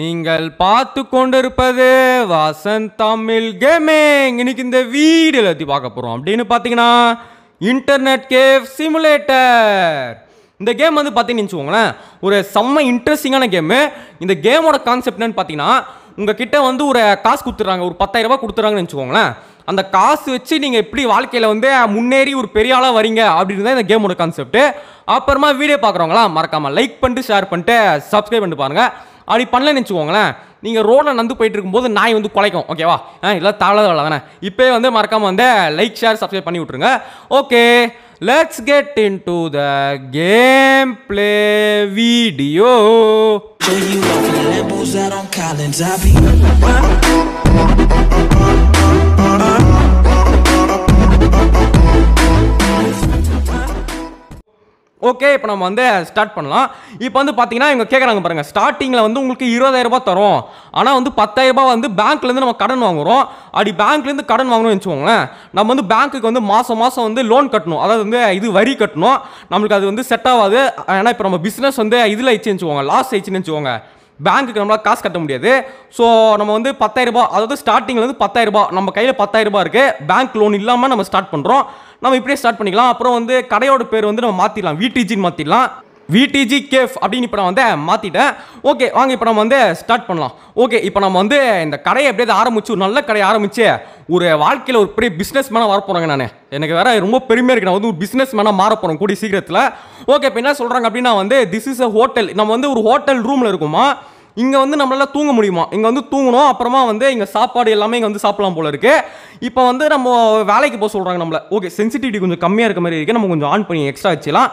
நீங்கள் பார்த்து கொண்டிருப்பது வசந்த் தமிழ் கேமிங் இன்னைக்கு இந்த வீடியோ எல்லாத்தையும் பார்க்க போகிறோம் அப்படின்னு பார்த்தீங்கன்னா இன்டர்நெட் கேவ் சிமுலேட்டர் இந்த கேம் வந்து பார்த்தீங்கன்னு வச்சுக்கோங்களேன் ஒரு செம்ம இன்ட்ரெஸ்டிங்கான கேமு இந்த கேமோட கான்செப்ட் என்னன்னு பார்த்தீங்கன்னா உங்கள் கிட்டே வந்து ஒரு காசு கொடுத்துட்றாங்க ஒரு பத்தாயிரரூபா கொடுத்துட்றாங்கன்னு வச்சுக்கோங்களேன் அந்த காசு வச்சு நீங்கள் எப்படி வாழ்க்கையில் வந்து முன்னேறி ஒரு பெரிய ஆளாக வரீங்க அப்படின்னு தான் இந்த கேமோட கான்செப்ட்டு அப்புறமா வீடியோ பார்க்குறவங்களா மறக்காமல் லைக் பண்ணிட்டு ஷேர் பண்ணிட்டு சப்ஸ்கிரைப் பண்ணிட்டு பாருங்கள் அப்படி பண்ணலன்னு வச்சுக்கோங்களேன் நீங்கள் ரோடில் நந்து போயிட்டு இருக்கும்போது நாய் வந்து குலைக்கும் ஓகேவா ஆ இல்லை தாழ வேலை தானே வந்து மறக்காமல் வந்து லைக் ஷேர் சப்ஸ்கிரைப் பண்ணி விட்ருங்க okay let's get into the game play video be okay இப்போ நம்ம வந்து ஸ்டார்ட் பண்ணலாம் இப்போ வந்து பார்த்தீங்கன்னா இவங்க கேட்குறாங்க பாருங்கள் ஸ்டார்டிங்கில் வந்து உங்களுக்கு இருபதாயிரரூபா தரும் ஆனால் வந்து பத்தாயிரரூபா வந்து பேங்க்லேருந்து நம்ம கடன் வாங்குகிறோம் அப்படி பேங்க்லேருந்து கடன் வாங்கணும்னு வச்சுக்கோங்களேன் நம்ம வந்து பேங்க்குக்கு வந்து மாதம் மாதம் வந்து லோன் கட்டணும் அதாவது வந்து இது வரி கட்டணும் நம்மளுக்கு அது வந்து செட் ஆகாது ஏன்னா இப்போ நம்ம பிஸ்னஸ் வந்து இதில் ஆயிடுச்சுன்னு வச்சுக்கோங்க லாஸ் ஆயிடுச்சுன்னு வச்சுக்கோங்க பேங்க்குக்கு நம்மளால் காசு கட்ட முடியாது ஸோ நம்ம வந்து பத்தாயிரரூபா அதாவது ஸ்டார்டிங்கில் வந்து பத்தாயிரரூபா நம்ம கையில் பத்தாயிரரூபா இருக்குது பேங்க் லோன் இல்லாமல் நம்ம ஸ்டார்ட் பண்ணுறோம் நம்ம இப்படியே ஸ்டார்ட் பண்ணிக்கலாம் அப்புறம் வந்து கடையோட பேர் வந்து நம்ம மாற்றிடலாம் விடிஜின்னு மாற்றிடலாம் விடிஜி கேஃப் அப்படின்னு இப்போ நான் வந்து மாற்றிட்டேன் ஓகே வாங்க இப்போ நம்ம வந்து ஸ்டார்ட் பண்ணலாம் ஓகே இப்போ நம்ம வந்து இந்த கடையை எப்படியாவது ஆரம்பிச்சு ஒரு நல்ல கடையை ஆரம்பிச்சு ஒரு வாழ்க்கையில் ஒரு பெரிய பிஸ்னஸ் மேனாக வரப்போகிறாங்க நான் எனக்கு வேறு ரொம்ப பெருமையாக இருக்கு நான் வந்து ஒரு பிஸ்னஸ் மேனாக மாற போகிறோம் கூடிய சீக்கிரத்தில் ஓகே இப்போ என்ன சொல்கிறாங்க அப்படின்னா வந்து திஸ் இஸ் அ ஹோட்டல் நம்ம வந்து ஒரு ஹோட்டல் ரூமில் இருக்குமா இங்கே வந்து நம்மளால் தூங்க முடியுமா இங்கே வந்து தூங்கணும் அப்புறமா வந்து இங்கே சாப்பாடு எல்லாமே இங்கே வந்து சாப்பிடலாம் போல இருக்குது இப்போ வந்து நம்ம வேலைக்கு போக சொல்கிறாங்க நம்மளை ஓகே சென்சிட்டிவிட்டி கொஞ்சம் கம்மியாக இருக்க மாதிரி இருக்குது நம்ம கொஞ்சம் ஆன் பண்ணி எக்ஸ்ட்ரா வச்சுலாம்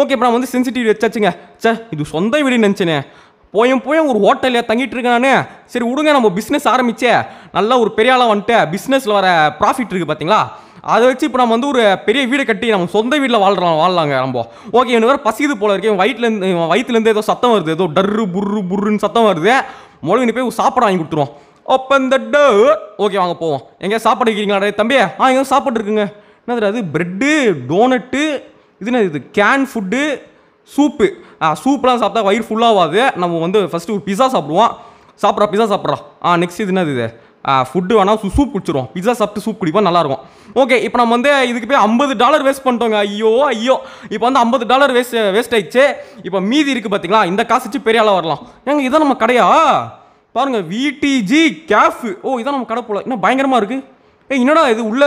ஓகே அப்புறம் வந்து சென்சிட்டிவிட்டி வச்சாச்சுங்க சே இது சொந்த வீடு நினச்சினே போயும் போயும் ஒரு ஹோட்டலில் தங்கிட்டு இருக்கானே சரி விடுங்க நம்ம பிஸ்னஸ் ஆரம்பிச்சே நல்லா ஒரு பெரிய ஆளாக வந்துட்டு பிஸ்னஸில் வர ப்ராஃபிட் இருக்குது பார்த்தீங்களா அதை வச்சு இப்போ நம்ம வந்து ஒரு பெரிய வீடு கட்டி நம்ம சொந்த வீட்டில் வாழ்றோம் வாழலாங்க நம்ம ஓகே இவனு வேறு பசிது போல இருக்கு வயிற்றுலேருந்து இவன் வயிற்றுலேருந்து ஏதோ சத்தம் வருது ஏதோ டர்ரு புர்ரு புர்ருன்னு சத்தம் வருது மொழி போய் சாப்பாடு வாங்கி கொடுத்துருவோம் அப்போ இந்த ட ஓகே வாங்க போவோம் எங்கேயா சாப்பாடு வைக்கிறீங்களா தம்பி ஆ எங்கே சாப்பாடு இருக்குங்க என்ன அது ப்ரெட்டு டோனட்டு இது என்ன இது கேன் ஃபுட்டு சூப்பு சூப்பெலாம் சாப்பிட்டா வயிறு ஃபுல்லாகாது நம்ம வந்து ஃபஸ்ட்டு ஒரு பிஸா சாப்பிடுவோம் சாப்பிட்றா பிஸா சாப்பிட்றா ஆ நெக்ஸ்ட் இது என்னது இது ஃபுட்டு வேணால் சூப் குடிச்சிருவோம் பிஸா சாப்பிட்டு சூப் குடிப்போம் நல்லாயிருக்கும் ஓகே இப்போ நம்ம வந்து இதுக்கு போய் ஐம்பது டாலர் வேஸ்ட் பண்ணிட்டோங்க ஐயோ ஐயோ இப்போ வந்து ஐம்பது டாலர் வேஸ்ட் வேஸ்ட் ஆயிடுச்சு இப்போ மீதி இருக்குது பார்த்தீங்களா இந்த காசு வச்சு பெரிய ஆளாக வரலாம் ஏங்க இதான் நம்ம கடையா பாருங்கள் விடிஜி கேஃபு ஓ இதான் நம்ம கடை போல இன்னும் பயங்கரமாக இருக்குது ஏய் என்னடா இது உள்ள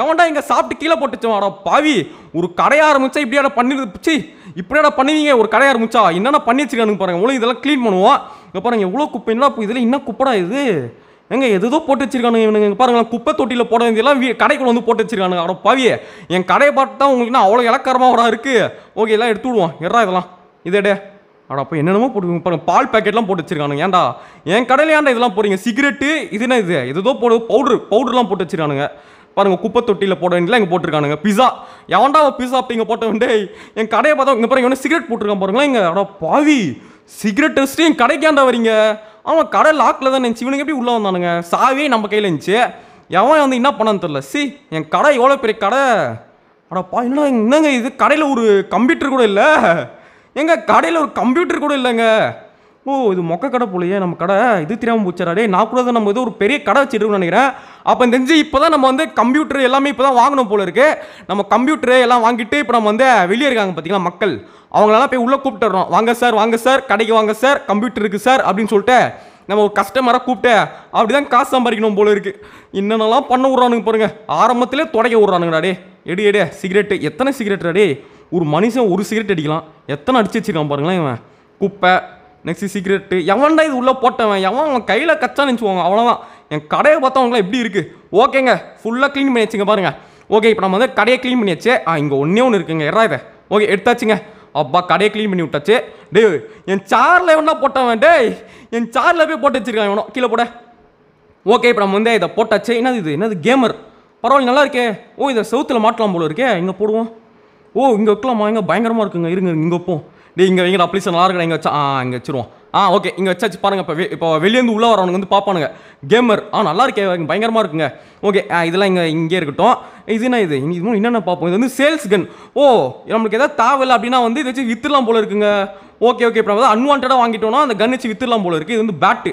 எவன்டா இங்கே சாப்பிட்டு கீழே போட்டுச்சோம் பாவி ஒரு கடையாக ஆரம்பிச்சா இப்படியாட பண்ணிடுது பிச்சு இப்படியாட பண்ணுவீங்க ஒரு கடையாக ஆரம்பிச்சா என்னென்ன பண்ணி வச்சுக்கானுங்க பாருங்கள் இவ்வளோ இதெல்லாம் க்ளீன் பண்ணுவோம் இங்கே பாருங்கள் எவ்வளோ குப்பை என்ன இதில் இன்னும் குப்படா இது எங்க எதுதோ போட்டு வச்சிருக்கானுங்க இவனுங்க பாருங்களேன் குப்பை தொட்டியில் போட வேண்டியதெல்லாம் கடைக்குள்ள வந்து போட்டு வச்சிருக்கானுங்க அப்புறம் பவிய என் கடையை பார்த்து தான் உங்களுக்கு நான் அவ்வளோ இலக்காரமாக வரா இருக்குது ஓகே எல்லாம் எடுத்து விடுவோம் எறா இதெல்லாம் இதேடே அடா அப்போ என்னென்னமோ போட்டு பாருங்க பால் பேக்கெட்லாம் போட்டு வச்சிருக்கானுங்க ஏன்டா என் கடையில் ஏன்டா இதெல்லாம் போடுங்க சிகரெட்டு இதுனா இது எதோ போடு பவுடர் பவுடர்லாம் போட்டு வச்சிருக்கானுங்க பாருங்கள் குப்பை தொட்டியில் போட வேண்டியலாம் இங்கே போட்டிருக்கானுங்க பிஸா எவன்டா பிஸா அப்படிங்க போட்ட வேண்டே என் கடையை பார்த்தா இங்கே பாருங்க சிகரெட் போட்டிருக்கான் பாருங்களா இங்கே அடா பாவி சிகரெட் டெஸ்ட்டு என் கடைக்காண்டா வரீங்க அவன் கடை லாக்கில் தான் இருந்துச்சு இவனுக்கு எப்படி உள்ளே வந்தானுங்க சாவியே நம்ம கையில் இருந்துச்சு எவன் வந்து என்ன பண்ணான்னு தெரில சி என் கடை எவ்வளோ பெரிய கடை அடப்பா என்ன என்னங்க இது கடையில் ஒரு கம்ப்யூட்டர் கூட இல்லை எங்கள் கடையில் ஒரு கம்ப்யூட்டர் கூட இல்லைங்க ஓ இது மொக்க கடை போலையே நம்ம கடை இது தெரியாமல் போச்சாடா நான் கூட நம்ம இது ஒரு பெரிய கடை வச்சுருக்கோம்னு நினைக்கிறேன் அப்போ தெரிஞ்சு இப்போ தான் நம்ம வந்து கம்ப்யூட்டர் எல்லாமே இப்போ தான் வாங்கணும் போல இருக்குது நம்ம கம்ப்யூட்டரு எல்லாம் வாங்கிட்டு இப்போ நம்ம வந்து வெளியே இருக்காங்க பார்த்தீங்களா மக்கள் அவங்களெல்லாம் போய் உள்ளே வரோம் வாங்க சார் வாங்க சார் கடைக்கு வாங்க சார் கம்ப்யூட்டர் இருக்குது சார் அப்படின்னு சொல்லிட்டு நம்ம ஒரு கஸ்டமராக கூப்பிட்டு அப்படி தான் காசு சம்பாதிக்கணும் போல இருக்குது என்னென்னலாம் பண்ண விட்றானுங்க பாருங்கள் ஆரம்பத்திலே தொடக்க விட்றானுங்கடா டே எடு எடு சிகரெட்டு எத்தனை சிகரெட்டு அடே ஒரு மனுஷன் ஒரு சிகரெட் அடிக்கலாம் எத்தனை அடிச்சு வச்சுருக்கான் பாருங்களேன் இவன் குப்பை நெக்ஸ்ட் சீக்ரெட்டு எவன்டா இது உள்ளே போட்டவன் எவன் அவன் கையில் கச்சா நினச்சிவாங்க அவ்வளோதான் என் கடையை பார்த்தவங்களாம் எப்படி இருக்குது ஓகேங்க ஃபுல்லாக க்ளீன் பண்ணி வச்சுங்க பாருங்கள் ஓகே இப்போ நம்ம வந்து கடையை க்ளீன் பண்ணியாச்சு ஆ இங்கே ஒன்றே ஒன்று இருக்குங்க எறா இதை ஓகே எடுத்தாச்சுங்க அப்பா கடையை க்ளீன் பண்ணி விட்டாச்சு டே என் சாரில் எவனா போட்டவன் டேய் என் சாரில் போய் போட்டு வச்சிருக்கான் எவனோ கீழே போட ஓகே இப்போ நம்ம வந்து இதை போட்டாச்சு என்னது இது என்னது கேமர் பரவாயில்ல நல்லா இருக்கே ஓ இதை செவுத்தில் மாட்டலாம் போல இருக்கே இங்கே போடுவோம் ஓ இங்கே வைக்கலாமா இங்கே பயங்கரமாக இருக்குங்க இருங்க இங்கே போகும் டேய் இங்கே வைங்க அப்ளிகேஷன் நல்லா இருக்கடா இங்கே வச்சா ஆ இங்கே வச்சிருவோம் ஆ ஓகே இங்கே வச்சாச்சு பாருங்கள் இப்போ இப்போ வெளியேருந்து உள்ளே வரவனுக்கு வந்து பார்ப்பானுங்க கேமர் ஆ நல்லா இருக்கே பயங்கரமாக இருக்குங்க ஓகே இதெல்லாம் இங்கே இங்கே இருக்கட்டும் இது என்ன இது இன்னும் என்னென்ன பார்ப்போம் இது வந்து சேல்ஸ் கன் ஓ நம்மளுக்கு எதாவது தேவையில்லை அப்படின்னா வந்து இதை வச்சு வித்துடலாம் போல இருக்குங்க ஓகே ஓகே இப்போ நம்ம அன்வான்டாக வாங்கிட்டோம்னா அந்த கன் வச்சு வித்துடலாம் போல இருக்குது இது வந்து பேட்டு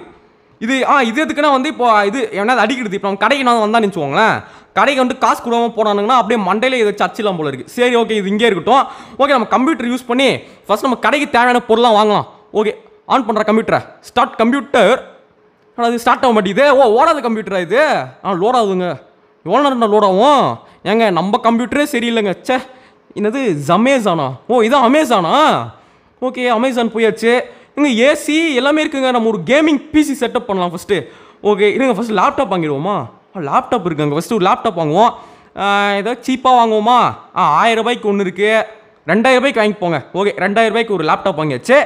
இது ஆ இது எதுக்குன்னா வந்து இப்போ இது என்னது அடிக்கிறது இப்போ நம்ம கடைக்கு நான் வந்தான்னு வச்சுக்கோங்களேன் கடைக்கு வந்து காசு கொடுக்காமல் போனானுங்கன்னா அப்படியே மண்டையில இதை சச்சிலாம் போல இருக்குது சரி ஓகே இது இங்கே இருக்கட்டும் ஓகே நம்ம கம்ப்யூட்டர் யூஸ் பண்ணி ஃபர்ஸ்ட் நம்ம கடைக்கு தேவையான பொருள்லாம் வாங்கலாம் ஓகே ஆன் பண்ணுற கம்ப்யூட்டரை ஸ்டார்ட் கம்ப்யூட்டர் ஆனால் அது ஸ்டார்ட் ஆக மாட்டேங்குது ஓ ஓடாத கம்ப்யூட்டரா இது ஆ லோட் ஆகுதுங்க எவ்வளோ நேரம் லோட் ஆகும் ஏங்க நம்ம கம்ப்யூட்டரே சரியில்லைங்க சே என்னது அமேசானா ஓ இதான் அமேசானா ஓகே அமேசான் போயாச்சு இங்கே ஏசி எல்லாமே இருக்குங்க நம்ம ஒரு கேமிங் பிசி செட்டப் பண்ணலாம் ஃபஸ்ட்டு ஓகே இருங்க ஃபஸ்ட்டு லேப்டாப் வாங்கிடுவோமா லேப்டாப் இருக்குது அங்கே ஃபஸ்ட்டு ஒரு லேப்டாப் வாங்குவோம் ஏதோ சீப்பாக வாங்குவோமா ஆ ஆயிரம் ரூபாய்க்கு ஒன்று இருக்குது ரெண்டாயிரம் ரூபாய்க்கு வாங்கி போங்க ஓகே ரெண்டாயிரம் ரூபாய்க்கு ஒரு லேப்டாப் வாங்கியாச்சு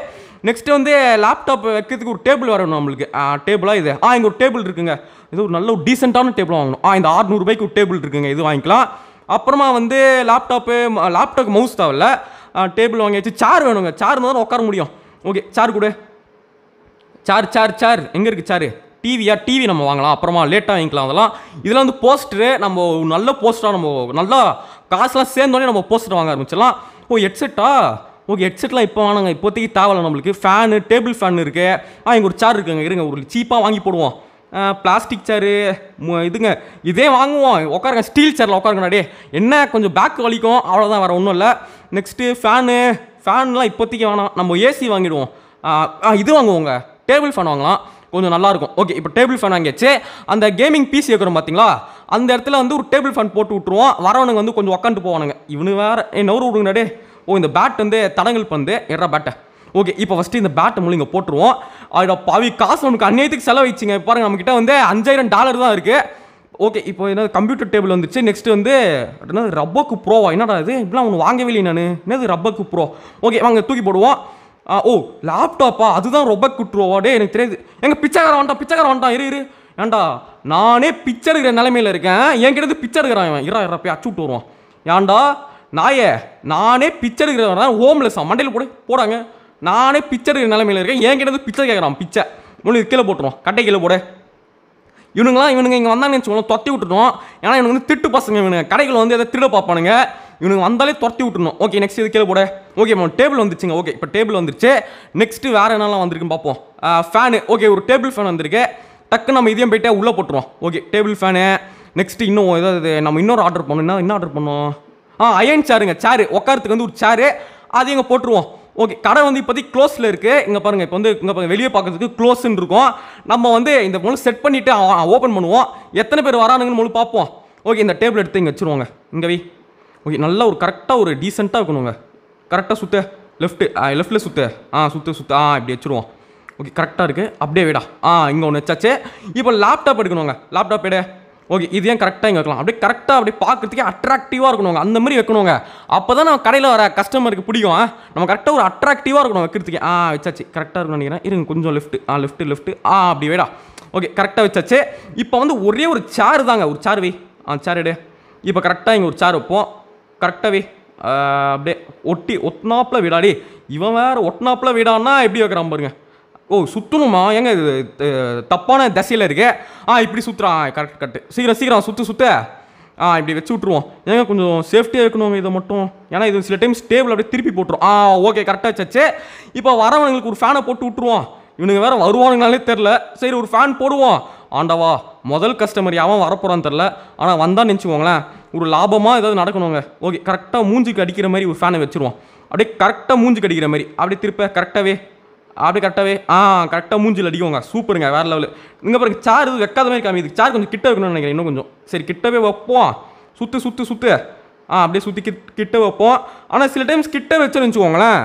நெக்ஸ்ட்டு வந்து லேப்டாப் வைக்கிறதுக்கு ஒரு டேபிள் வரணும் நம்மளுக்கு டேபிளாக இது ஆ இங்கே ஒரு டேபிள் இருக்குங்க இது ஒரு நல்ல ஒரு டீசெண்டான டேபிள் வாங்கணும் ஆ இந்த ஆறுநூறுபாய்க்கு ஒரு டேபிள் இருக்குங்க இது வாங்கிக்கலாம் அப்புறமா வந்து லேப்டாப்பு லேப்டாப் மவுஸ் தேவையில்ல டேபிள் வாங்கியாச்சு சார் வேணுங்க சார் தான் உட்கார முடியும் ஓகே சார் கொடு சார் சார் சார் எங்கே இருக்குது சார் டிவியாக டிவி நம்ம வாங்கலாம் அப்புறமா லேட்டாக வாங்கிக்கலாம் அதெல்லாம் இதில் வந்து போஸ்டரு நம்ம நல்ல போஸ்டராக நம்ம நல்லா காசுலாம் சேர்ந்தோடனே நம்ம போஸ்டர் வாங்க ஆரம்பிச்சிடலாம் ஓ ஹெட்செட்டா ஓகே ஹெட்செட்லாம் இப்போ வாங்க இப்போதைக்கு தேவையில்ல நம்மளுக்கு ஃபேனு டேபிள் ஃபேன் இருக்குது ஆ இங்கே ஒரு சேர் இருக்குங்க இருங்க ஒரு சீப்பாக வாங்கி போடுவோம் பிளாஸ்டிக் சேரு இதுங்க இதே வாங்குவோம் உட்காருங்க ஸ்டீல் சேரில் உட்காருங்க என்ன கொஞ்சம் பேக் வலிக்கும் அவ்வளோதான் வேறு ஒன்றும் இல்லை நெக்ஸ்ட்டு ஃபேனு ஃபேன்லாம் இப்போதைக்கு வேணாம் நம்ம ஏசி வாங்கிடுவோம் இது வாங்குவோங்க டேபிள் ஃபேன் வாங்கலாம் கொஞ்சம் நல்லாயிருக்கும் ஓகே இப்போ டேபிள் ஃபேன் வாங்கியாச்சு அந்த கேமிங் பிசி இருக்கிறோம் பார்த்தீங்களா அந்த இடத்துல வந்து ஒரு டேபிள் ஃபேன் போட்டு விட்ருவோம் வரவனுங்க வந்து கொஞ்சம் உக்காந்துட்டு போவானுங்க இவனு வேறு என்ன ஒரு விடுங்கடே ஓ இந்த பேட் வந்து தடங்கள் பந்து எட்ரா பேட்டை ஓகே இப்போ ஃபஸ்ட்டு இந்த பேட்டை மூலம் இங்கே போட்டுருவோம் அதோட பாவி காசு நமக்கு அந்நியத்துக்கு செலவழிச்சிங்க பாருங்கள் நம்மக்கிட்ட வந்து அஞ்சாயிரம் டாலர் தான் இருக்குது ஓகே இப்போ என்ன கம்ப்யூட்டர் டேபிள் வந்துச்சு நெக்ஸ்ட் வந்து என்னது ரப்பக்கு ப்ரோவா என்னடா இது இப்படிலாம் ஒன்று வாங்கவே நான் என்னது ரப்பக்கு ப்ரோ ஓகே வாங்க தூக்கி போடுவோம் ஓ லேப்டாப்பா அதுதான் ரொம்ப குட்டுருவோம் டே எனக்கு தெரியுது எங்கள் பிச்சைக்காரன் வந்துட்டான் பிச்சைக்காரன் வந்துட்டான் இரு இரு ஏண்டா நானே பிச்சை எடுக்கிற நிலைமையில் இருக்கேன் என்கிட்ட பிச்சை எடுக்கிறான் இவன் இரா இரா போய் அச்சு விட்டு வருவான் ஏண்டா நாயே நானே பிச்சை எடுக்கிறவன் ஹோம்லெஸ் மண்டையில் போட போடாங்க நானே பிச்சை எடுக்கிற நிலைமையில் இருக்கேன் என் என்கிட்ட பிச்சை கேட்குறான் பிச்சை இவனுக்கு கீழே போட்டுருவோம் கட்டை கீழே போட இவனுங்களாம் இவனுங்க இங்கே வந்தான்னு சொல்லுவோம் தொத்தி விட்டுட்டோம் ஏன்னா இவனுக்கு வந்து திட்டு பசங்க இவனுங்க கடைகளை வந்து எதை திருட பார்ப்பானுங்க இவனுக்கு வந்தாலே துரத்தி விட்டுணும் ஓகே நெக்ஸ்ட் இது கீழே போட ஓகே மேம் டேபிள் வந்துருச்சுங்க ஓகே இப்போ டேபிள் வந்துருச்சு நெக்ஸ்ட்டு வேறு என்னெல்லாம் வந்திருக்குன்னு பார்ப்போம் ஃபேனு ஓகே ஒரு டேபிள் ஃபேன் வந்திருக்கு டக்கு நம்ம இதையும் போயிட்டே உள்ளே போட்டுருவோம் ஓகே டேபிள் ஃபேனு நெக்ஸ்ட்டு இன்னும் ஏதாவது நம்ம இன்னொரு ஆர்டர் பண்ணோம் என்ன ஆர்டர் பண்ணோம் ஆ அயன் சேருங்க சேரு உட்காரத்துக்கு வந்து ஒரு சேரு அது இங்கே போட்டுருவோம் ஓகே கடை வந்து இப்போதைக்கு க்ளோஸில் இருக்குது இங்கே பாருங்கள் இப்போ வந்து இங்கே பாருங்கள் வெளியே பார்க்குறதுக்கு க்ளோஸ்ன்னு இருக்கும் நம்ம வந்து இந்த மொழி செட் பண்ணிவிட்டு ஓப்பன் பண்ணுவோம் எத்தனை பேர் வரானுங்கன்னு மொழி பார்ப்போம் ஓகே இந்த டேபிள் எடுத்து இங்கே வச்சுருவாங்க இங்கே வை ஓகே நல்லா ஒரு கரெக்டாக ஒரு டீசெண்டாக இருக்கணுங்க கரெக்டாக சுத்த லெஃப்ட்டு லெஃப்ட்டில் சுற்று ஆ சுற்று சுற்று ஆ இப்படி வச்சுருவோம் ஓகே கரெக்டாக இருக்குது அப்படியே விடா ஆ இங்கே ஒன்று வச்சாச்சு இப்போ லேப்டாப் எடுக்கணுங்க லேப்டாப் எடு ஓகே இது ஏன் கரெக்டாக இங்கே வைக்கலாம் அப்படியே கரெக்டாக அப்படியே பார்க்குறதுக்கே அட்ராக்டிவாக இருக்கணுங்க அந்த மாதிரி வைக்கணுங்க அப்போ தான் நம்ம கடையில் வர கஸ்டமருக்கு பிடிக்கும் நம்ம கரெக்டாக ஒரு அட்ராக்டிவாக இருக்கணும் வைக்கிறதுக்கு ஆ வச்சாச்சு கரெக்டாக இருக்கணும் நினைக்கிறேன் இருங்க கொஞ்சம் லெஃப்ட்டு ஆ லெஃப்ட் லெஃப்ட் ஆ அப்படி வேடா ஓகே கரெக்டாக வச்சாச்சு இப்போ வந்து ஒரே ஒரு சேர் தாங்க ஒரு சேர் வை ஆ சேர் எடு இப்போ கரெக்டாக இங்கே ஒரு சேர் வைப்போம் கரெக்டாகவே அப்படியே ஒட்டி ஒத்தனாப்பில் விடாடி இவன் வேறு ஒட்டினாப்பில் விடான்னா எப்படி வைக்கிறான் பாருங்க ஓ சுற்றணுமா ஏங்க இது தப்பான தசையில் இருக்கே ஆ இப்படி சுற்றுறான் கரெக்ட் கரெக்ட் சீக்கிரம் சீக்கிரம் சுற்று சுற்ற ஆ இப்படி வச்சு விட்ருவோம் ஏங்க கொஞ்சம் சேஃப்டியாக இருக்கணும் இதை மட்டும் ஏன்னா இது சில டைம் ஸ்டேபிள் அப்படியே திருப்பி போட்டுரும் ஆ ஓகே கரெக்டாக வச்சாச்சு இப்போ வரவனுங்களுக்கு ஒரு ஃபேனை போட்டு விட்ருவோம் இவனுங்க வேறு வருவானுங்கனாலே தெரில சரி ஒரு ஃபேன் போடுவோம் ஆண்டவா முதல் கஸ்டமர் யாவும் வரப்போகிறான்னு தெரில ஆனால் வந்தான்னு நினச்சிக்கோங்களேன் ஒரு லாபமாக ஏதாவது நடக்கணுங்க ஓகே கரெக்டாக மூஞ்சிக்கு அடிக்கிற மாதிரி ஒரு ஃபேனை வச்சுருவோம் அப்படியே கரெக்டாக மூஞ்சிக்கு அடிக்கிற மாதிரி அப்படியே திருப்ப கரெக்டாகவே அப்படியே கரெக்டாகவே ஆ கரெக்டாக மூஞ்சில் அடிக்குவோங்க சூப்பருங்க வேறு லெவலு இங்கே பாருங்கள் சார் எதுவும் வைக்காத மாதிரி காமிது சார் கொஞ்சம் கிட்ட வைக்கணும்னு நினைக்கிறேன் இன்னும் கொஞ்சம் சரி கிட்டவே வைப்போம் சுற்று சுற்று சுற்று ஆ அப்படியே சுற்றி கிட் கிட்ட வைப்போம் ஆனால் சில டைம்ஸ் கிட்ட வச்சுருந்துச்சுக்கோங்களேன்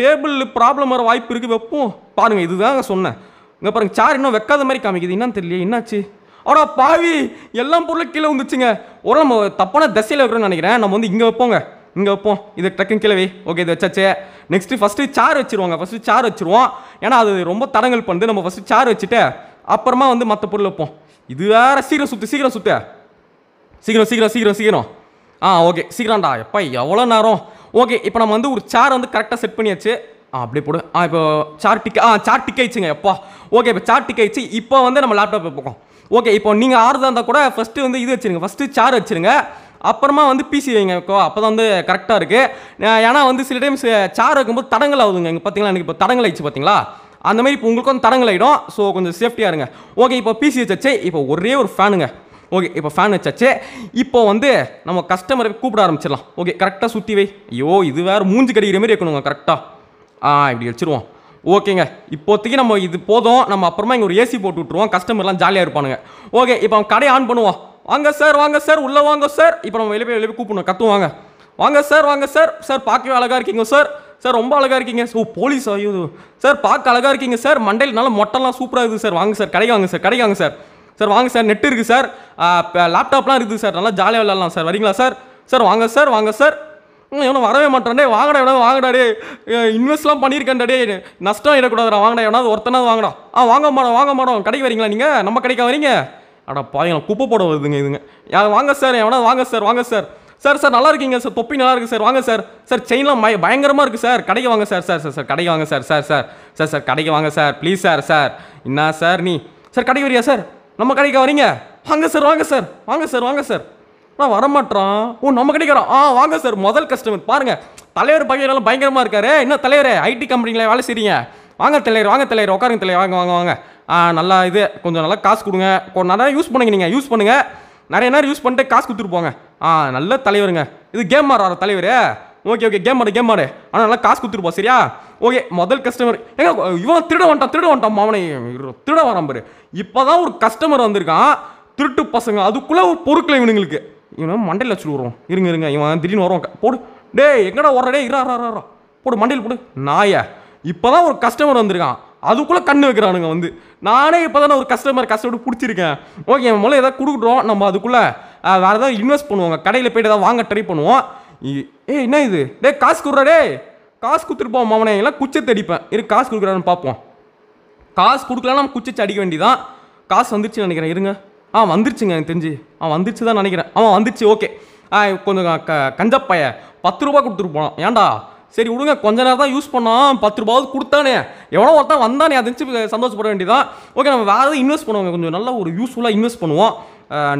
டேபிள் ப்ராப்ளம் வர வாய்ப்பு இருக்குது வைப்போம் பாருங்கள் இதுதான் சொன்னேன் இங்கே பாருங்கள் சார் இன்னும் வைக்காத மாதிரி காமிக்குது என்னன்னு தெரியல என்னாச்சு ஆனால் பாவி எல்லாம் பொருளும் கீழே வந்துச்சுங்க ஒரு நம்ம தப்பான திசையில் வைக்கிறோம்னு நினைக்கிறேன் நம்ம வந்து இங்கே வைப்போங்க இங்கே வைப்போம் இது கீழே வை ஓகே இது வச்சாச்சு நெக்ஸ்ட்டு ஃபஸ்ட்டு சார் வச்சுருவாங்க ஃபஸ்ட்டு சார் வச்சுருவோம் ஏன்னா அது ரொம்ப தடங்கள் பண்ணுது நம்ம ஃபஸ்ட்டு சார் வச்சுட்டு அப்புறமா வந்து மற்ற பொருள் வைப்போம் இது வேறு சீக்கிரம் சுற்று சீக்கிரம் சுற்று சீக்கிரம் சீக்கிரம் சீக்கிரம் சீக்கிரம் ஆ ஓகே சீக்கிரம்டா எப்போ எவ்வளோ நேரம் ஓகே இப்போ நம்ம வந்து ஒரு சார் வந்து கரெக்டாக செட் பண்ணியாச்சு ஆ அப்படியே போடு ஆ இப்போ சார் டிக்க ஆ சார் டிக்காயிடுச்சுங்க எப்போ ஓகே இப்போ சார் டிக்காயிடுச்சு இப்போ வந்து நம்ம லேப்டாப் போகும் ஓகே இப்போ நீங்கள் ஆறுதாக இருந்தால் கூட ஃபஸ்ட்டு வந்து இது வச்சுருங்க ஃபஸ்ட்டு சார் வச்சுருங்க அப்புறமா வந்து பிசி வைங்க அப்போ தான் வந்து கரெக்டாக இருக்குது ஏன்னா வந்து சில டைம்ஸ் சார் வைக்கும்போது தடங்கள் ஆகுதுங்க இங்கே பார்த்தீங்களா எனக்கு இப்போ தடங்கள் ஆயிடுச்சு பார்த்தீங்களா அந்த மாதிரி இப்போ உங்களுக்கு வந்து தடங்கள் ஆகிடும் ஸோ கொஞ்சம் சேஃப்டியாக இருங்க ஓகே இப்போ பிசி வச்சாச்சு இப்போ ஒரே ஒரு ஃபேனுங்க ஓகே இப்போ ஃபேன் வச்சாச்சு இப்போ வந்து நம்ம கஸ்டமரை கூப்பிட ஆரம்பிச்சிடலாம் ஓகே கரெக்டாக சுற்றி வை ஐயோ இது வேறு மூஞ்சி கடிக்கிற மாதிரி இருக்கணுங்க கரெக்டாக ஆ இப்படி வச்சுருவோம் ஓகேங்க இப்போதைக்கு நம்ம இது போதும் நம்ம அப்புறமா இங்கே ஒரு ஏசி போட்டு விட்ருவோம் கஸ்டமர்லாம் ஜாலியாக இருப்பானுங்க ஓகே இப்போ அவன் கடையை ஆன் பண்ணுவான் வாங்க சார் வாங்க சார் உள்ளே வாங்க சார் இப்போ நம்ம வெளியே வெளியே கூப்பிடணும் கத்துவாங்க வாங்க சார் வாங்க சார் சார் பார்க்கவே அழகாக இருக்கீங்க சார் சார் ரொம்ப அழகாக இருக்கீங்க ஸோ போலீஸ் ஐயோ சார் பார்க்க அழகாக இருக்கீங்க சார் மண்டையில் நல்லா மொட்டெல்லாம் சூப்பராக இருக்குது சார் வாங்க சார் கடைக்கு வாங்க சார் கடைக்கு வாங்க சார் சார் வாங்க சார் நெட் இருக்குது சார் லேப்டாப்லாம் இருக்குது சார் நல்லா ஜாலியாக விளாட்லாம் சார் வரீங்களா சார் சார் வாங்க சார் வாங்க சார் இவனை வரவே மாட்டான்டே வாங்கடா எவனா வாங்கடாடே இன்வெஸ்ட்லாம் பண்ணியிருக்கேன் டே நஷ்டம் இடக்கூடாதுடா வாங்கடா எவனாவது ஒருத்தனாவது வாங்கடா ஆ வாங்க மாடம் வாங்க மாடம் கடைக்கு வரீங்களா நீங்கள் நம்ம கடைக்கா வரீங்க அடா பாருங்களா குப்பை போட வருதுங்க இதுங்க யா வாங்க சார் எவனா வாங்க சார் வாங்க சார் சார் சார் நல்லா இருக்கீங்க சார் தொப்பி நல்லா இருக்குது சார் வாங்க சார் சார் செயின்லாம் மய பயங்கரமாக இருக்குது சார் கடைக்கு வாங்க சார் சார் சார் சார் கடைக்கு வாங்க sir sir sir sir sir கடைக்கு வாங்க சார் ப்ளீஸ் சார் சார் என்ன சார் நீ சார் கடைக்கு வரியா சார் நம்ம கடைக்கு வரீங்க வாங்க சார் வாங்க சார் வாங்க சார் வாங்க சார் நான் வரமாட்டான் ஓ நம்ம கிடைக்கிறோம் ஆ வாங்க சார் முதல் கஸ்டமர் பாருங்க தலைவர் பகையெல்லாம் பயங்கரமாக இருக்காரு என்ன தலைவர் ஐடி கம்பெனியில் வேலை செய்றீங்க வாங்க தலைவர் வாங்க தலைவர் உட்காருங்க தலைவர் வாங்க வாங்க வாங்க நல்லா இது கொஞ்சம் நல்லா காசு கொடுங்க நிறையா யூஸ் பண்ணுங்க நீங்கள் யூஸ் பண்ணுங்கள் நிறைய நேரம் யூஸ் பண்ணிட்டு காசு கொடுத்துட்டு போங்க ஆ நல்ல தலைவருங்க இது கேம் மாறாரு தலைவர் ஓகே ஓகே கேம் ஆடு கேம் மாடு ஆனால் நல்லா காசு கொடுத்துருப்போம் சரியா ஓகே முதல் கஸ்டமர் ஏங்க இவன் திருட வந்துட்டான் திருட வந்துட்டான் மாவனை திருட வரான் பாரு இப்போ தான் ஒரு கஸ்டமர் வந்திருக்கான் திருட்டு பசங்க அதுக்குள்ளே ஒரு பொருட்களை இவனுங்களுக்கு இவன் மண்டையில் வச்சு விடுறோம் இருங்க இருங்க இவன் திடீர்னு வருவான் போடு டே எங்கடா ஓடுறடே டே இரா போடு மண்டையில் போடு நாய இப்போ தான் ஒரு கஸ்டமர் வந்திருக்கான் அதுக்குள்ளே கண்ணு வைக்கிறானுங்க வந்து நானே இப்போ தானே ஒரு கஸ்டமர் கஷ்டப்பட்டு பிடிச்சிருக்கேன் ஓகே முதல்ல எதாவது கொடுக்குறோம் நம்ம அதுக்குள்ளே வேறு ஏதாவது இன்வெஸ்ட் பண்ணுவோங்க கடையில் போய்ட்டு எதாவது வாங்க ட்ரை பண்ணுவோம் ஏ என்ன இது டே காசு கொடுறாடே டே காசு கொடுத்துருப்போம் போவோம் எல்லாம் குச்சை தடிப்பேன் இரு காசு கொடுக்குறான்னு பார்ப்போம் காசு கொடுக்கலாம் நம்ம குச்சை அடிக்க வேண்டியதான் காசு வந்துருச்சுன்னு நினைக்கிறேன் இருங்க ஆ வந்துருச்சுங்க எனக்கு தெரிஞ்சு ஆ வந்துருச்சு தான் நினைக்கிறேன் அவன் வந்துருச்சு ஓகே ஆ கொஞ்சம் க கஞ்சப்பைய பத்து ரூபா கொடுத்துட்டு போனோம் ஏன்டா சரி விடுங்க கொஞ்ச நேரம் தான் யூஸ் பண்ணான் பத்து ரூபாவது கொடுத்தானே எவ்வளோ ஒருத்தான் வந்தானே அதை நினச்சி சந்தோஷப்பட வேண்டியதான் ஓகே நம்ம வேறு எதுவும் இன்வெஸ்ட் பண்ணுவோங்க கொஞ்சம் நல்ல ஒரு யூஸ்ஃபுல்லாக இன்வெஸ்ட் பண்ணுவோம்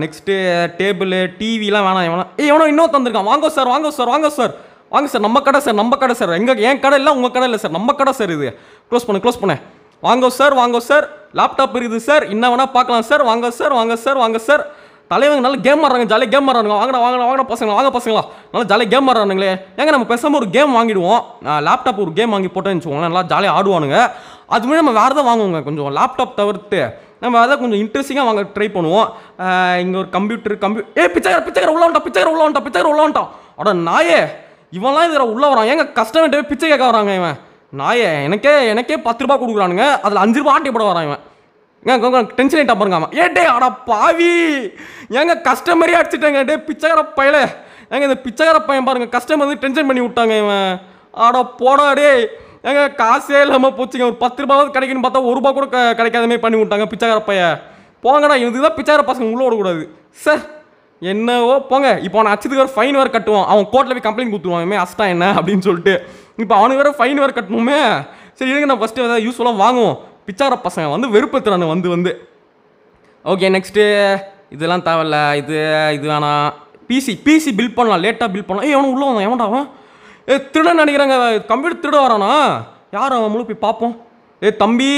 நெக்ஸ்ட்டு டேபிள் டிவிலாம் வேணாம் எவனா ஏ எவனோ இன்னொரு தந்திருக்கான் வாங்க சார் வாங்க சார் வாங்க சார் வாங்க சார் நம்ம கடை சார் நம்ம கடை சார் எங்கள் என் கடை இல்லை உங்கள் கடை இல்லை சார் நம்ம கடை சார் இது க்ளோஸ் பண்ணு க்ளோஸ் பண்ணேன் வாங்க சார் வாங்க சார் லேப்டாப் இருக்குது சார் இன்ன வேணால் பார்க்கலாம் சார் வாங்க சார் வாங்க சார் வாங்க சார் தலைவங்க நல்லா கேம் ஆடுறாங்க ஜாலியாக கேம் ஆடுறாங்க வாங்கடா வாங்கினா வாங்கடா பசங்களா வாங்க பசங்களா நல்லா ஜாலியாக கேம் ஆடுறானுங்களே ஏங்க நம்ம பேசாமல் ஒரு கேம் வாங்கிடுவோம் லேப்டாப் ஒரு கேம் வாங்கி போட்டேன்னு வச்சுக்கோங்களேன் நல்லா ஜாலியாக ஆடுவானுங்க அது மாதிரி நம்ம வேறு தான் வாங்குவோங்க கொஞ்சம் லேப்டாப் தவிர்த்து நம்ம அதை கொஞ்சம் இன்ட்ரெஸ்டிங்காக வாங்க ட்ரை பண்ணுவோம் இங்கே ஒரு கம்ப்யூட்டர் கம்ப்யூ ஏ பிச்சைக்கார பிச்சைக்கார உள்ள வந்துட்டான் பிச்சைக்கார உள்ள வந்துட்டான் பிச்சைக்கார உள்ள வந்துட்டான் அட நாயே இவன்லாம் இதில் உள்ள வரான் ஏங்க கஷ்டமே பிச்சை கேட்க வராங்க இவன் நாயே எனக்கே எனக்கே பத்து ரூபா கொடுக்குறானுங்க அதில் அஞ்சு ரூபா ஆட்டி போட வரான் இவன் ஏங்க டென்ஷன் ஆகிட்டா பாருங்க ஆமாம் டே அடா பாவி ஏங்க கஸ்டமரே அடிச்சுட்டேங்க டே பிச்சைக்கார பையல ஏங்க இந்த பிச்சைக்கார பையன் பாருங்க கஸ்டமர் வந்து டென்ஷன் பண்ணி விட்டாங்க இவன் அடா போடா ஏங்க காசே இல்லாமல் போச்சுங்க ஒரு பத்து ரூபாவது கிடைக்குன்னு பார்த்தா ஒரு ரூபா கூட கிடைக்காத மாதிரி பண்ணி விட்டாங்க பிச்சைக்கார பையன் போங்கடா இதுதான் தான் பிச்சைக்கார பசங்க உள்ளே விடக்கூடாது சார் என்னவோ போங்க இப்போ நான் அச்சத்துக்கு ஒரு ஃபைன் வேறு கட்டுவோம் அவன் கோர்ட்டில் போய் கம்ப்ளைண்ட் கொடுத்துருவான் இனிமேல் அஸ்டா என்ன அப்படின்னு சொல்லிட்டு இப்போ அவனுக்கு வேறு ஃபைன் வேறு கட்டணுமே சரி இருங்க நான் ஃபஸ்ட்டு எதாவது யூஸ்ஃபுல்லாக வாங்குவோம் பிச்சார பசங்க வந்து வெறுப்பத்துறாங்க வந்து வந்து ஓகே நெக்ஸ்ட்டு இதெல்லாம் தேவையில்ல இது இது வேணாம் பிசி பிசி பில் பண்ணலாம் லேட்டாக பில் பண்ணலாம் ஏ அவனும் உள்ளே வந்தான் எவன்டா ஏ திருட நினைக்கிறாங்க கம்ப்யூட்டர் திருட வரானா யார் அவன் முழு போய் பார்ப்போம் ஏ தம்பி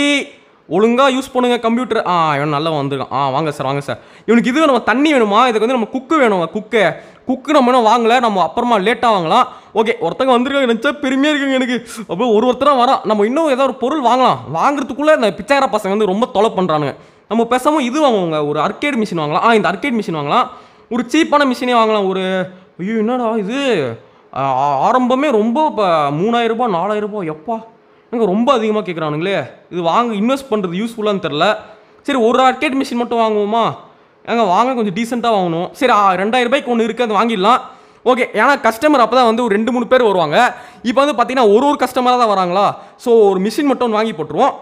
ஒழுங்காக யூஸ் பண்ணுங்க கம்ப்யூட்டர் ஆ இவன் நல்லா வந்துருக்கான் ஆ வாங்க சார் வாங்க சார் இவனுக்கு இது நம்ம தண்ணி வேணுமா இதுக்கு வந்து நம்ம குக்கு வேணும் குக்கு குக்கு நம்ம இன்னும் வாங்கலை நம்ம அப்புறமா லேட்டாக வாங்கலாம் ஓகே ஒருத்தங்க வந்திருக்காங்க நினச்சா பெருமையாக இருக்குங்க எனக்கு அப்படியே ஒரு ஒருத்தராக வரான் நம்ம இன்னும் ஏதாவது ஒரு பொருள் வாங்கலாம் வாங்குறதுக்குள்ளே இந்த பிச்சைக்கார பசங்க வந்து ரொம்ப தொலை பண்ணுறானுங்க நம்ம பேசாமல் இது வாங்குவாங்க ஒரு அர்கேட் மிஷின் வாங்கலாம் ஆ இந்த அர்கேட் மிஷின் வாங்கலாம் ஒரு சீப்பான மிஷினே வாங்கலாம் ஒரு ஐயோ என்னடா இது ஆரம்பமே ரொம்ப இப்போ மூணாயிரரூபா நாலாயிரரூபா எப்பா எனக்கு ரொம்ப அதிகமாக கேட்குறானுங்களே இது வாங்க இன்வெஸ்ட் பண்ணுறது யூஸ்ஃபுல்லான்னு தெரில சரி ஒரு அர்கேட் மிஷின் மட்டும் வாங்குவோமா எங்கே வாங்க கொஞ்சம் டீசெண்டாக வாங்கணும் சரி ரெண்டாயிரம் ரூபாய்க்கு ஒன்று இருக்குது அது வாங்கிடலாம் ஓகே ஏன்னா கஸ்டமர் அப்போ தான் வந்து ஒரு ரெண்டு மூணு பேர் வருவாங்க இப்போ வந்து பார்த்தீங்கன்னா ஒரு ஒரு கஸ்டமராக தான் வராங்களா ஸோ ஒரு மிஷின் மட்டும் வாங்கி போட்டுருவோம்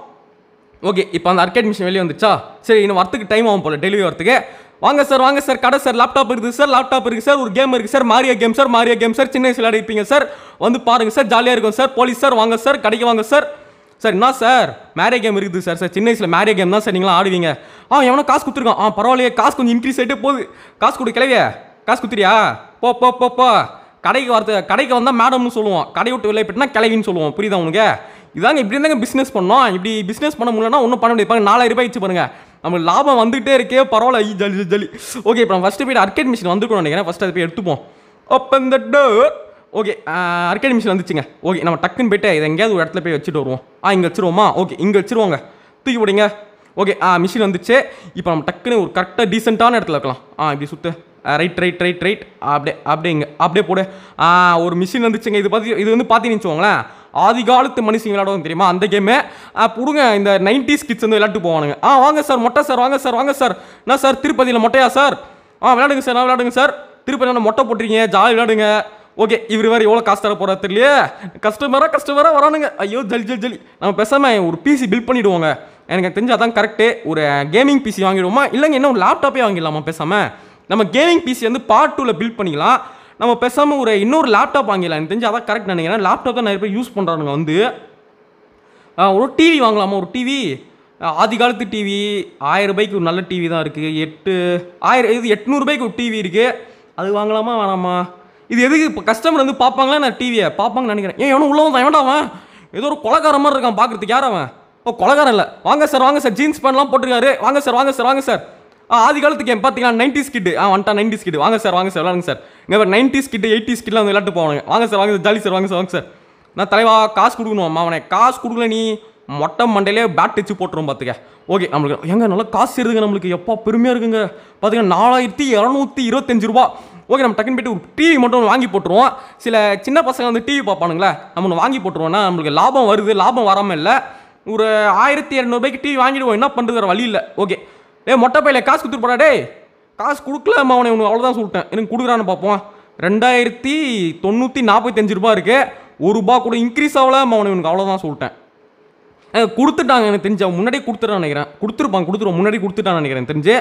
ஓகே இப்போ அந்த அர்கேட் மிஷின் வெளியே வந்துச்சா சரி இன்னும் வரத்துக்கு டைம் ஆகும் போல் டெலிவரி வரத்துக்கு வாங்க சார் வாங்க சார் கடை சார் லேப்டாப் இருக்குது சார் லேப்டாப் இருக்குது சார் ஒரு கேம் இருக்குது sir Mario game sir Mario game sir சின்ன வயசு விளையாடிப்பீங்க சார் வந்து பாருங்கள் சார் ஜாலியாக இருக்கும் சார் போலீஸ் சார் வாங்க சார் கடைக்கு வாங்க சார் சார் என்ன சார் மேரே கேம் இருக்குது சார் சார் சின்ன வயசில் மேரே கேம் தான் சார் நீங்களாம் ஆடுவீங்க ஆ எவனோ காசு கொடுத்துருக்கான் ஆ பரவாயில்லையே காசு கொஞ்சம் இன்க்ரீஸ் ஆகிட்டே போகுது காசு கொடுக்கலையே காசு குத்துறியா போ போ போ போ கடைக்கு வரது கடைக்கு வந்தால் மேடம்னு சொல்லுவோம் கடை விட்டு வெளியே போயிட்டுனா கிளவின்னு சொல்லுவோம் புரியுதா உனக்கு இதாங்க இப்படி இருந்தாங்க பிஸ்னஸ் பண்ணோம் இப்படி பிஸ்னஸ் பண்ண முடியலன்னா ஒன்றும் பண்ண முடியாது பாருங்க நாலாயிரம் ரூபாய் வச்சு பாருங்க நம்மளுக்கு லாபம் வந்துகிட்டே இருக்கே பரவாயில்ல ஐ ஜலி ஜலி ஓகே இப்போ நம்ம ஃபஸ்ட்டு போய் அர்கேட் மிஷின் வந்துருக்கணும் நினைக்கிறேன் ஃபஸ்ட் அதை போய் எடுத்துப்போம் ஓப்பன் இந்த டோர் ஓகே அர்கேட் மிஷின் வந்துச்சுங்க ஓகே நம்ம டக்குன்னு போய்ட்டு இதை எங்கேயாவது ஒரு இடத்துல போய் வச்சுட்டு வருவோம் ஆ இங்கே வச்சுருவோமா ஓகே இங்கே வச்சுருவோங்க தூக்கி போடுங்க ஓகே ஆ மிஷின் வந்துச்சு இப்போ நம்ம டக்குன்னு ஒரு கரெக்டாக டீசெண்டான இடத்துல இருக்கலாம் ஆ இப்படி சுற்று ரைட் ரைட் ரைட் ரைட் அப்படியே அப்படியேங்க அப்படியே போடு ஒரு மிஷின் வந்துச்சுங்க இது பார்த்து இது வந்து பார்த்து வச்சுக்கோங்களேன் ஆதி காலத்து மனுஷங்க விளையாடுவோம் தெரியுமா அந்த கேமே பிடுங்க இந்த நைன்டிஸ் கிட்ஸ் வந்து விளையாட்டு போவானுங்க ஆ வாங்க சார் மொட்டை சார் வாங்க சார் வாங்க சார் என்ன சார் திருப்பதியில் மொட்டையா சார் ஆ விளையாடுங்க சார் நான் விளையாடுங்க சார் திருப்பதி நான் மொட்டை போட்டுறீங்க ஜாலி விளையாடுங்க ஓகே இவர் வேறு எவ்வளோ காசு தர போகிறார் தெரியலையே கஸ்டமராக கஸ்டமராக வரானுங்க ஐயோ ஜல் ஜல் ஜலி நம்ம பேசாமல் ஒரு பிசி பில் பண்ணிவிடுவோங்க எனக்கு தெரிஞ்சு அதான் கரெக்டு ஒரு கேமிங் பிசி வாங்கிடுவோமா இல்லைங்க இன்னும் லேப்டாப்பே வாங்கிடலாமா பேசாமல் நம்ம கேமிங் பிசி வந்து பார்ட் டூவில் பில்ட் பண்ணிக்கலாம் நம்ம பேசாமல் ஒரு இன்னொரு லேப்டாப் வாங்கிடலாம் எனக்கு தெரிஞ்சு அதான் கரெக்ட் நினைக்கிறேன் லேப்டாப் தான் நிறைய பேர் யூஸ் பண்ணுறானுங்க வந்து ஒரு டிவி வாங்கலாமா ஒரு டிவி ஆதி காலத்து டிவி ஆயிரம் ரூபாய்க்கு ஒரு நல்ல டிவி தான் இருக்குது எட்டு ஆயிரம் இது எட்நூறுபாய்க்கு ஒரு டிவி இருக்குது அது வாங்கலாமா வேணாமா இது எதுக்கு இப்போ கஸ்டமர் வந்து பார்ப்பாங்களா நான் டிவியை பார்ப்பாங்கன்னு நினைக்கிறேன் ஏன் எவனும் உள்ளவன் தான் எவன்டா அவன் ஏதோ ஒரு கொலகார மாதிரி இருக்கான் பார்க்குறதுக்கு யார் அவன் ஓ கொலகாரம் இல்லை வாங்க சார் வாங்க சார் ஜீன்ஸ் பேண்ட்லாம் போட்டிருக்காரு வாங்க சார் வாங்க சார் வாங்க சார் ஆதி காலத்துக்கு என் பார்த்தீங்கன்னா நைன்டிஸ் கிட்டு ஆ வந்துட்டான் நைன்டிஸ் கிட்டு வாங்க சார் வாங்க சார் வாங்க சார் இங்கே நைன்டிஸ் கிட் எயிட்டிஸ் கிட்டில் வந்து விளாட்டு போவாங்க வாங்க சார் வாங்க சார் ஜாலி சார் வாங்க சார் வாங்க சார் நான் தலைவா காசு கொடுக்கணுமா அவனை காசு கொடுக்கல நீ மொட்டை மண்டையிலே பேட் வச்சு போட்டுரும் பார்த்துக்க ஓகே நம்மளுக்கு எங்கே நல்லா காசு சேருதுங்க நம்மளுக்கு எப்போ பெருமையாக இருக்குங்க பார்த்துக்க நாலாயிரத்தி இரநூத்தி இருபத்தஞ்சு ரூபா ஓகே நம்ம டக்குன்னு போய்ட்டு ஒரு டிவி மட்டும் ஒன்று வாங்கி போட்டுருவோம் சில சின்ன பசங்க வந்து டிவி பார்ப்பானுங்களே நம்ம ஒன்று வாங்கி போட்டுருவோம்னா நம்மளுக்கு லாபம் வருது லாபம் வராமல் இல்லை ஒரு ஆயிரத்தி இரநூறுபாய்க்கு டிவி வாங்கிடுவோம் என்ன பண்ணுறது வழி இல்லை ஓகே ஏ மொட்டை பையில காசு கொடுத்துட்டு போடாடே டே காசு அம்மா அவனை உனக்கு அவ்வளோதான் சொல்லிட்டேன் எனக்கு கொடுக்குறான்னு பார்ப்போம் ரெண்டாயிரத்தி தொண்ணூற்றி நாற்பத்தஞ்சு ரூபா இருக்குது ஒரு ரூபா கூட இன்க்ரீஸ் அம்மா அவனை உனக்கு அவ்வளோதான் சொல்லிட்டேன் கொடுத்துட்டாங்க எனக்கு தெரிஞ்சு அவன் முன்னாடி கொடுத்துட்டான் நினைக்கிறேன் கொடுத்துருப்பான் கொடுத்துருவோம் முன்னாடி கொடுத்துட்டான் நினைக்கிறேன் தெரிஞ்சு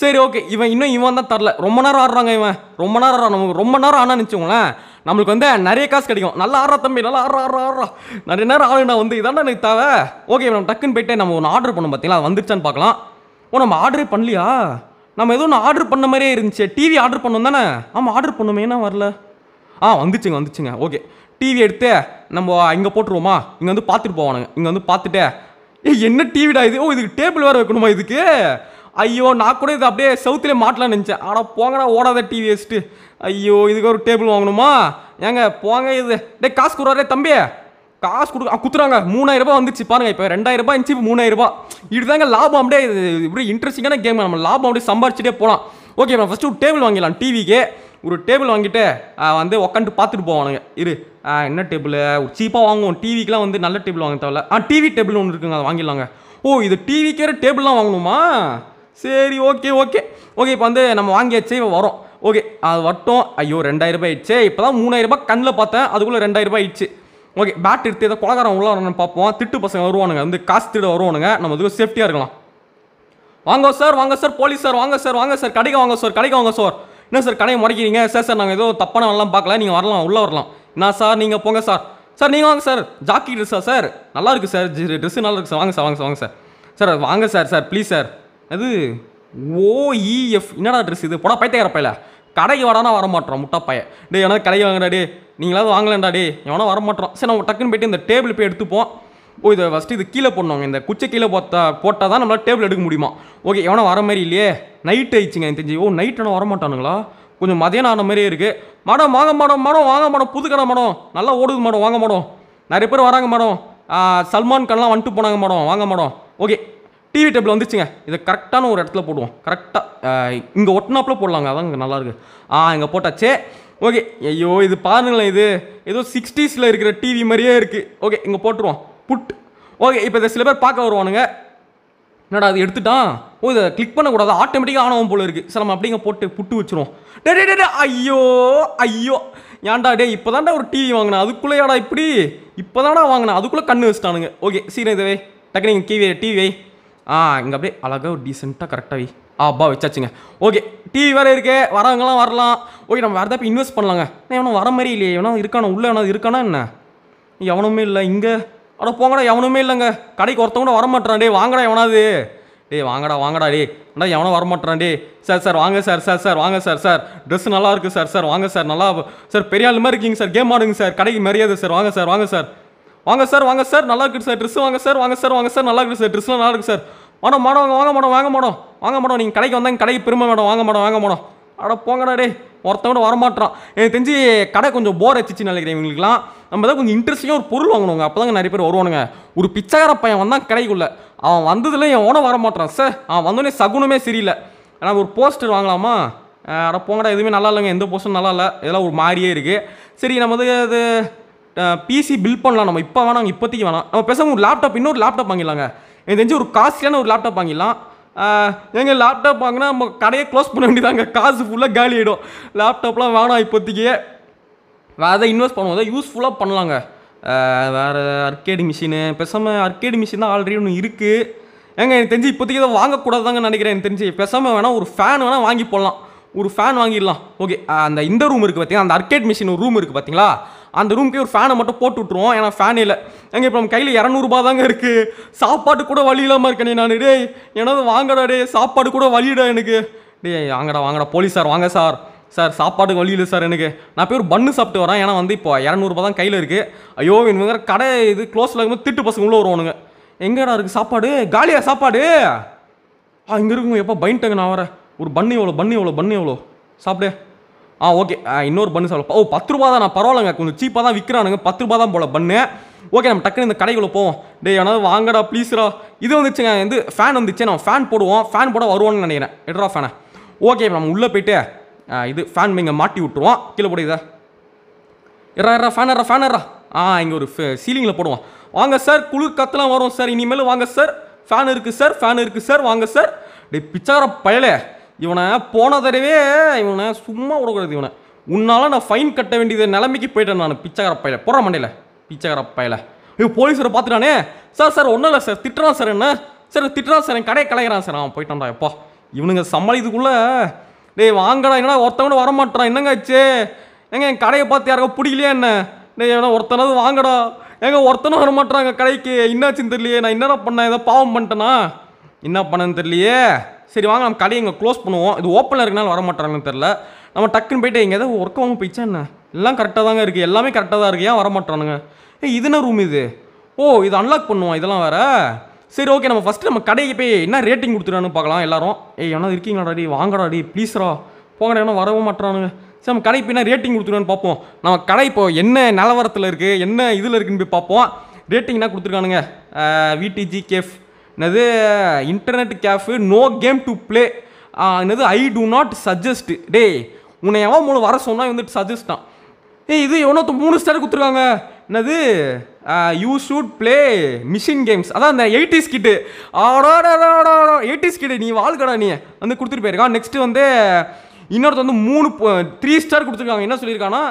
சரி ஓகே இவன் இன்னும் இவன் தான் தரல ரொம்ப நேரம் ஆடுறாங்க இவன் ரொம்ப நேரம் ஆடுறான் நமக்கு ரொம்ப நேரம் ஆனால் நினச்சிக்கோங்களேன் நம்மளுக்கு வந்து நிறைய காசு கிடைக்கும் நல்லா ஆடுறா தம்பி நல்லா ஆடுறா ஆடுறா ஆடுறா நிறைய நேரம் ஆளுனா வந்து இதாண்டா எனக்கு தேவை ஓகே இவன் டக்குன்னு போயிட்டு நம்ம ஒன்று ஆர்டர் பண்ணோம் பார்த்தீங்களா அது வந்துருச்சான்னு பார்க்கலாம் ஓ நம்ம ஆர்டரே பண்ணலையா நம்ம ஏதோ ஒன்று ஆர்டர் பண்ண மாதிரியே இருந்துச்சு டிவி ஆர்டர் பண்ணோம் தானே ஆமாம் ஆர்டர் பண்ணுமே என்ன வரல ஆ வந்துச்சுங்க வந்துச்சுங்க ஓகே டிவி எடுத்து நம்ம இங்கே போட்டுருவோமா இங்கே வந்து பார்த்துட்டு போவானுங்க இங்கே வந்து பார்த்துட்டு ஏ என்ன டிவிடா இது ஓ இதுக்கு டேபிள் வேறு வைக்கணுமா இதுக்கு ஐயோ நான் கூட இது அப்படியே சவுத்துலேயே மாட்டலாம்னு நினச்சேன் ஆனால் போங்கடா ஓடாத டிவி வச்சுட்டு ஐயோ இதுக்கு ஒரு டேபிள் வாங்கணுமா ஏங்க போங்க இது டே காசு கொடுவாரே தம்பியே காசு கொடுக்க குத்துறாங்க மூணாயிரம் ரூபாய் வந்துச்சு பாருங்க இப்போ ரெண்டாயிரம் ரூபாய் இருந்துச்சு மூணாயிரம் ரூபாய் இதுதாங்க லாபம் அப்படியே இப்படி இன்ட்ரெஸ்டிங்கான கேம் நம்ம லாபம் அப்படியே சம்பாரிச்சுட்டே போகலாம் ஓகே மேம் ஃபஸ்ட்டு ஒரு டேபிள் வாங்கிடலாம் டிவிக்கு ஒரு டேபிள் வாங்கிட்டு வந்து உக்காந்துட்டு பார்த்துட்டு போவானுங்க இரு என்ன டேபிள் ஒரு சீப்பாக வாங்குவோம் டிவிக்கெலாம் வந்து நல்ல டேபிள் வாங்க தேவையில்ல ஆ டிவி டேபிள் ஒன்று இருக்குங்க அதை வாங்கிடலாங்க ஓ இது டிவிக்கே டேபிள்லாம் வாங்கணுமா சரி ஓகே ஓகே ஓகே இப்போ வந்து நம்ம வாங்கியாச்சு இப்போ வரோம் ஓகே அது வரட்டும் ஐயோ ரூபாய் ஆயிடுச்சு இப்போ தான் மூணாயிரம் ரூபாய் கண்ணில் பார்த்தேன் அதுக்குள்ளே ரூபாய் ஆயிடுச்சு ஓகே பேட் எடுத்து ஏதோ கொலகாரம் உள்ள பார்ப்போம் திட்டு பசங்க வருவானுங்க வந்து காசு திட வருவானுங்க நம்ம அதுக்கு சேஃப்டியாக இருக்கலாம் வாங்க சார் வாங்க சார் போலீஸ் சார் வாங்க சார் வாங்க சார் கடைக்கு வாங்க சார் கடைக்கு வாங்க சார் என்ன சார் கடையை முறைக்கிறீங்க சார் சார் நாங்கள் ஏதோ தப்பான வரலாம் பார்க்கல நீங்கள் வரலாம் உள்ளே வரலாம் என்ன சார் நீங்கள் போங்க சார் சார் நீங்கள் வாங்க சார் ஜாக்கி ட்ரெஸ்ஸா சார் நல்லா இருக்குது சார் ட்ரெஸ்ஸு நல்லா இருக்குது சார் வாங்க சார் வாங்க சார் வாங்க சார் சார் வாங்க சார் சார் ப்ளீஸ் சார் அது ஓஇஎஃப் e என்னடா ட்ரெஸ் இது போட பைத்தியக்கார பையில கடைக்கு வரானா வர மாட்டோம் முட்டா பையன் டே எனக்கு கடைக்கு வாங்கடா டே நீங்களாவது வாங்கலண்டா டே எவனோ வர மாட்டோம் சரி நம்ம டக்குன்னு போய்ட்டு இந்த டேபிள் போய் எடுத்துப்போம் ஓ இதை ஃபஸ்ட்டு இது கீழே போடணுங்க இந்த குச்சை கீழே போட்டா போட்டால் தான் நம்மளால் டேபிள் எடுக்க முடியுமா ஓகே எவனோ வர மாதிரி இல்லையே நைட் ஆயிடுச்சுங்க எனக்கு தெரிஞ்சு ஓ நைட் ஆனால் வரமாட்டானுங்களா கொஞ்சம் மதியானம் ஆன மாதிரியே இருக்குது மடம் வாங்க மாடம் மடம் வாங்க மாடம் புது கடை நல்லா ஓடுது மடம் வாங்க மேடம் நிறைய பேர் வராங்க மேடம் சல்மான் கான்லாம் வந்துட்டு போனாங்க மேடம் வாங்க மடம் ஓகே டிவி டேபிள் வந்துச்சுங்க இதை கரெக்டான ஒரு இடத்துல போடுவோம் கரெக்டாக இங்கே ஒட்டினாப்பில் போடலாங்க அதான் இங்கே நல்லாயிருக்கு ஆ இங்கே போட்டாச்சே ஓகே ஐயோ இது பாருங்களேன் இது ஏதோ சிக்ஸ்டீஸில் இருக்கிற டிவி மாதிரியே இருக்குது ஓகே இங்கே போட்டுருவோம் புட் ஓகே இப்போ இதை சில பேர் பார்க்க வருவானுங்க என்னடா அது எடுத்துட்டான் ஓ இதை கிளிக் பண்ணக்கூடாது ஆட்டோமேட்டிக்காக ஆனவும் போல இருக்குது சார் நம்ம அப்படிங்க போட்டு புட்டு வச்சுருவோம் டே டே டே ஐயோ ஐயோ ஏன்டா டே இப்போ தாண்டா ஒரு டிவி வாங்கினேன் அதுக்குள்ளேயாடா இப்படி இப்போ தான்டா வாங்கினேன் அதுக்குள்ளே கண்ணு வச்சுட்டானுங்க ஓகே சீரன் இதுவே டக்குனு இங்கே டிவி டிவி ஆ இங்கே அப்படியே அழகாக ஒரு டீசெண்டாக கரெக்டாக வை அப்பா வச்சாச்சுங்க ஓகே டிவி வேறு இருக்கே வரவங்கலாம் வரலாம் ஓகே நம்ம வேறு ஏதாவது இன்வெஸ்ட் பண்ணலாங்க நான் எவனும் வர மாதிரி இல்லையே எவனோ இருக்கானோ உள்ளே எவனோ இருக்கானா என்ன எவனுமே இல்லை இங்கே அட போங்கடா எவனுமே இல்லைங்க கடைக்கு ஒருத்தவங்க கூட வரமாட்டான் டே வாங்கடா எவனாவது டேய் வாங்கடா வாங்கடா டே அண்ணா எவனோ வரமாட்டான் டே சார் சார் வாங்க சார் சார் சார் வாங்க சார் சார் ட்ரெஸ் நல்லா இருக்குது சார் சார் வாங்க சார் நல்லா சார் பெரிய ஆள் மாதிரி இருக்கீங்க சார் கேம் ஆடுங்க சார் கடைக்கு மரியாதை சார் வாங்க சார் வாங்க சார் வாங்க சார் வாங்க சார் நல்லா இருக்குது சார் ட்ரெஸ் வாங்க சார் வாங்க சார் வாங்க சார் நல்லா இருக்குது சார் ட்ரெஸ்லாம் நல்லா இருக்குது சார் மேடம் மடம் வாங்க மேடம் வாங்க மேடம் வாங்க மேடம் நீங்கள் கடைக்கு வந்தாங்க கடைக்கு பெருமை மேடம் வாங்க மடம் வாங்க மேடம் அட போங்கடா டே ஒருத்தவங்க வரமாட்டான் எனக்கு தெரிஞ்சு கடை கொஞ்சம் போர் அடிச்சிச்சு நினைக்கிறேன் இவங்களுக்குலாம் நம்ம தான் கொஞ்சம் இன்ட்ரெஸ்டிங்காக ஒரு பொருள் வாங்கணுங்க அப்போ தாங்க நிறைய பேர் வருவானுங்க ஒரு பிச்சைக்கார பையன் வந்தான் கடைக்குள்ளே அவன் வந்ததில் என் ஓன வரமாட்டான் சார் அவன் வந்தோடனே சகுனமே சரியில்லை ஏன்னா ஒரு போஸ்டர் வாங்கலாமா அட போங்கடா எதுவுமே நல்லா இல்லைங்க எந்த போஸ்டரும் நல்லா இல்லை இதெல்லாம் ஒரு மாதிரியே இருக்குது சரி நம்ம வந்து அது பிசி பில் பண்ணலாம் நம்ம இப்போ வேணாம் இப்போதைக்கு வேணாம் நம்ம பேசாமல் ஒரு லேப்டாப் இன்னொரு லேப்டாப் வாங்கிடலாங்க எனக்கு தெரிஞ்சு ஒரு காஸ்ட்லியான ஒரு லேப்டாப் வாங்கிடலாம் எங்கள் லேப்டாப் வாங்கினா நம்ம கடையை க்ளோஸ் பண்ண வேண்டியதாங்க காசு ஃபுல்லாக காலி ஆகிடும் லேப்டாப்லாம் வேணாம் இப்போதைக்கு வேறு எதாவது இன்வெஸ்ட் பண்ணுவோம் அதை யூஸ்ஃபுல்லாக பண்ணலாங்க வேறு அர்கேடு மிஷினு பேசாமல் அர்கேடு மிஷின் தான் ஆல்ரெடி ஒன்று இருக்குது ஏங்க எனக்கு தெரிஞ்சு இப்போதைக்கு வாங்கக்கூடாது வாங்கக்கூடாதாங்க நினைக்கிறேன் எனக்கு தெரிஞ்சு பேசாமல் வேணால் ஒரு ஃபேன் வேணால் வாங்கி போடலாம் ஒரு ஃபேன் வாங்கிடலாம் ஓகே அந்த இந்த ரூம் இருக்குது பார்த்தீங்கன்னா அந்த அர்கேட் மிஷின் ஒரு ரூம் இருக்குது பார்த்தீங்களா அந்த ரூம்க்கே ஒரு ஃபேனை மட்டும் போட்டு விட்ருவோம் ஏன்னா ஃபேன் இல்லை எங்கே இப்போ நம்ம கையில் இரநூறுபா தாங்க இருக்குது சாப்பாடு கூட வழி இல்லாமல் இருக்கேனே நான் டே என்னது வாங்கடா டே சாப்பாடு கூட வழியிடா எனக்கு டே வாங்கடா வாங்கடா போலீஸ் சார் வாங்க சார் சார் சாப்பாடு வழி இல்லை சார் எனக்கு நான் போய் ஒரு பண்ணு சாப்பிட்டு வரேன் ஏன்னா வந்து இப்போ இரநூறுபா தான் கையில் இருக்குது ஐயோ இவங்க கடை இது க்ளோஸில் இருக்கும்போது திட்டு பசங்க உள்ளே வருவானுங்க எங்கேடா இருக்குது சாப்பாடு காலியாக சாப்பாடு ஆ இங்கே இருக்குங்க எப்போ பயன்ட்டங்க நான் வரேன் ஒரு பண்ணு எவ்வளோ பண்ணு எவ்வளோ பண்ணு எவ்வளோ சாப்பிடு ஆ ஓகே இன்னொரு பண்ணு சொல்லப்பா ஓ பத்து ரூபா தான் நான் பரவாயில்லங்க கொஞ்சம் சீப்பாக தான் விற்கிறானுங்க பத்து ரூபா தான் போல பண்ணு ஓகே நம்ம டக்குன்னு இந்த கடைக்குள்ளே போவோம் டே ஆனால் வாங்கடா ப்ளீஸ்ரா இது வந்துச்சுங்க வந்து ஃபேன் வந்துச்சு நம்ம ஃபேன் போடுவோம் ஃபேன் போட வருவோம்னு நினைக்கிறேன் எட்ரா ஃபேனை ஓகே நம்ம உள்ளே போயிட்டு இது ஃபேன் இங்கே மாட்டி விட்டுருவோம் கீழே போடுதா எட்ரா எட்ரா ஃபேன் இரா ஃபேன் ஆ இங்கே ஒரு சீலிங்கில் போடுவோம் வாங்க சார் குழு கத்தெல்லாம் வரும் சார் இனிமேல் வாங்க சார் ஃபேன் இருக்குது சார் ஃபேன் இருக்குது சார் வாங்க சார் டே பிச்சாரம் பயலே இவனை போன தடவே இவனை சும்மா விடக்கூடாது இவனை உன்னால் நான் ஃபைன் கட்ட வேண்டியது நிலைமைக்கு போயிட்டேன் நான் பிச்சைக்கார பையில போகிற மண்டையில் பிச்சைக்கார பையில இவன் போலீஸரை பார்த்துட்டானே சார் சார் ஒன்றும் இல்லை சார் திட்டுறான் சார் என்ன சார் திட்டுறான் சார் என் கடையை கலைகிறான் சார் அவன் போயிட்டான்டா எப்போ இவனுங்க சமாளிதுக்குள்ளே டேய் வாங்கடா என்ன ஒருத்தவன வரமாட்டான் என்னங்க ஆச்சு எங்க என் கடையை பார்த்து யாரோ பிடிக்கலையா என்ன டேய் ஏன்னா ஒருத்தனது வாங்கடா எங்க ஒருத்தனும் எங்கள் கடைக்கு என்னாச்சுன்னு தெரியலையே நான் என்னடா பண்ணேன் ஏதோ பாவம் பண்ணிட்டேனா என்ன பண்ணேன்னு தெரியலையே சரி வாங்க நம்ம கடையை இங்கே க்ளோஸ் பண்ணுவோம் இது ஓப்பனில் இருக்கனால வர மாட்டேறாங்கன்னு தெரில நம்ம டக்குன்னு போயிட்டு எங்கே ஏதாவது ஒர்க் ஆகும் போயிச்சா என்ன எல்லாம் கரெக்டாக தாங்க இருக்குது எல்லாமே கரெக்டாக தான் இருக்குது ஏன் வர மாட்டானுங்க ஏ இது என்ன ரூம் இது ஓ இது அன்லாக் பண்ணுவோம் இதெல்லாம் வேறு சரி ஓகே நம்ம ஃபஸ்ட்டு நம்ம கடைக்கு போய் என்ன ரேட்டிங் கொடுத்துருவானு பார்க்கலாம் எல்லாரும் ஏய் ஏன்னா இருக்கீங்களா டி வாங்கடா டி ப்ளீஸ்ரா போங்கடா எவனா வரவும் மாட்டானுங்க சரி நம்ம கடை போய் ரேட்டிங் கொடுத்துருவான்னு பார்ப்போம் நம்ம கடை இப்போ என்ன நிலவரத்தில் இருக்குது என்ன இதில் இருக்குன்னு போய் பார்ப்போம் ரேட்டிங்னா கொடுத்துருக்கானுங்க விடிஜி கேஃப் என்னது internet cafe no game to play என்னது ஐ டூ நாட் சஜஸ்ட் டே உன்னை எவன் மூணு வர சொன்னால் வந்துட்டு சஜஸ்டான் ஏய் இது எவ்வளோ மூணு ஸ்டார் கொடுத்துருக்காங்க என்னது you shoot play machine games அதான் அந்த எயிட்டிஸ் கிட்டு ஆடாடா எயிட்டிஸ் கிட்டு நீ வாழ்க்கடா நீ வந்து கொடுத்துட்டு போயிருக்கான் நெக்ஸ்ட்டு வந்து இன்னொருத்த வந்து மூணு த்ரீ ஸ்டார் கொடுத்துருக்காங்க என்ன சொல்லியிருக்காங்கன்னா